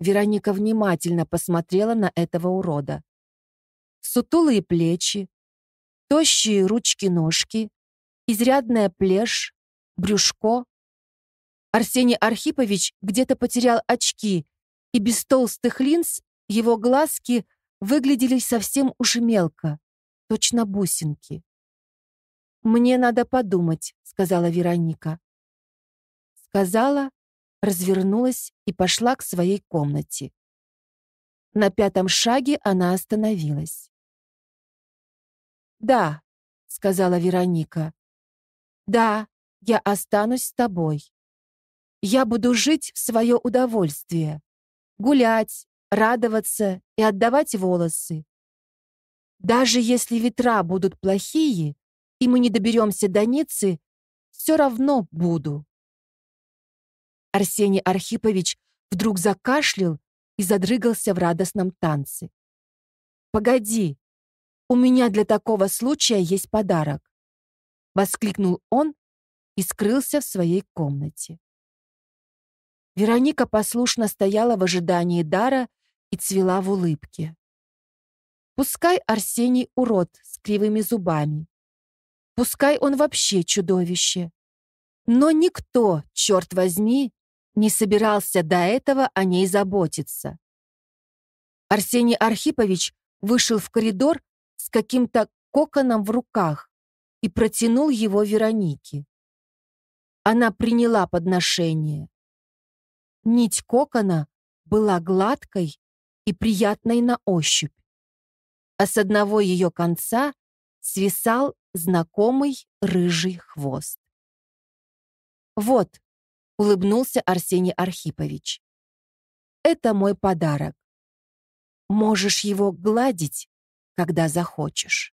Вероника внимательно посмотрела на этого урода. Сутулые плечи, тощие ручки-ножки, изрядная плешь, брюшко. Арсений Архипович где-то потерял очки, и без толстых линз его глазки выглядели совсем уж мелко, точно бусинки. «Мне надо подумать», — сказала Вероника. Сказала, развернулась и пошла к своей комнате. На пятом шаге она остановилась. «Да», — сказала Вероника, да, я останусь с тобой. Я буду жить в свое удовольствие. Гулять, радоваться и отдавать волосы. Даже если ветра будут плохие, и мы не доберемся до Ниццы, все равно буду. Арсений Архипович вдруг закашлял и задрыгался в радостном танце. «Погоди, у меня для такого случая есть подарок. Воскликнул он и скрылся в своей комнате. Вероника послушно стояла в ожидании дара и цвела в улыбке. Пускай Арсений урод с кривыми зубами. Пускай он вообще чудовище. Но никто, черт возьми, не собирался до этого о ней заботиться. Арсений Архипович вышел в коридор с каким-то коконом в руках и протянул его Веронике. Она приняла подношение. Нить кокона была гладкой и приятной на ощупь, а с одного ее конца свисал знакомый рыжий хвост. «Вот», — улыбнулся Арсений Архипович, — «это мой подарок. Можешь его гладить, когда захочешь».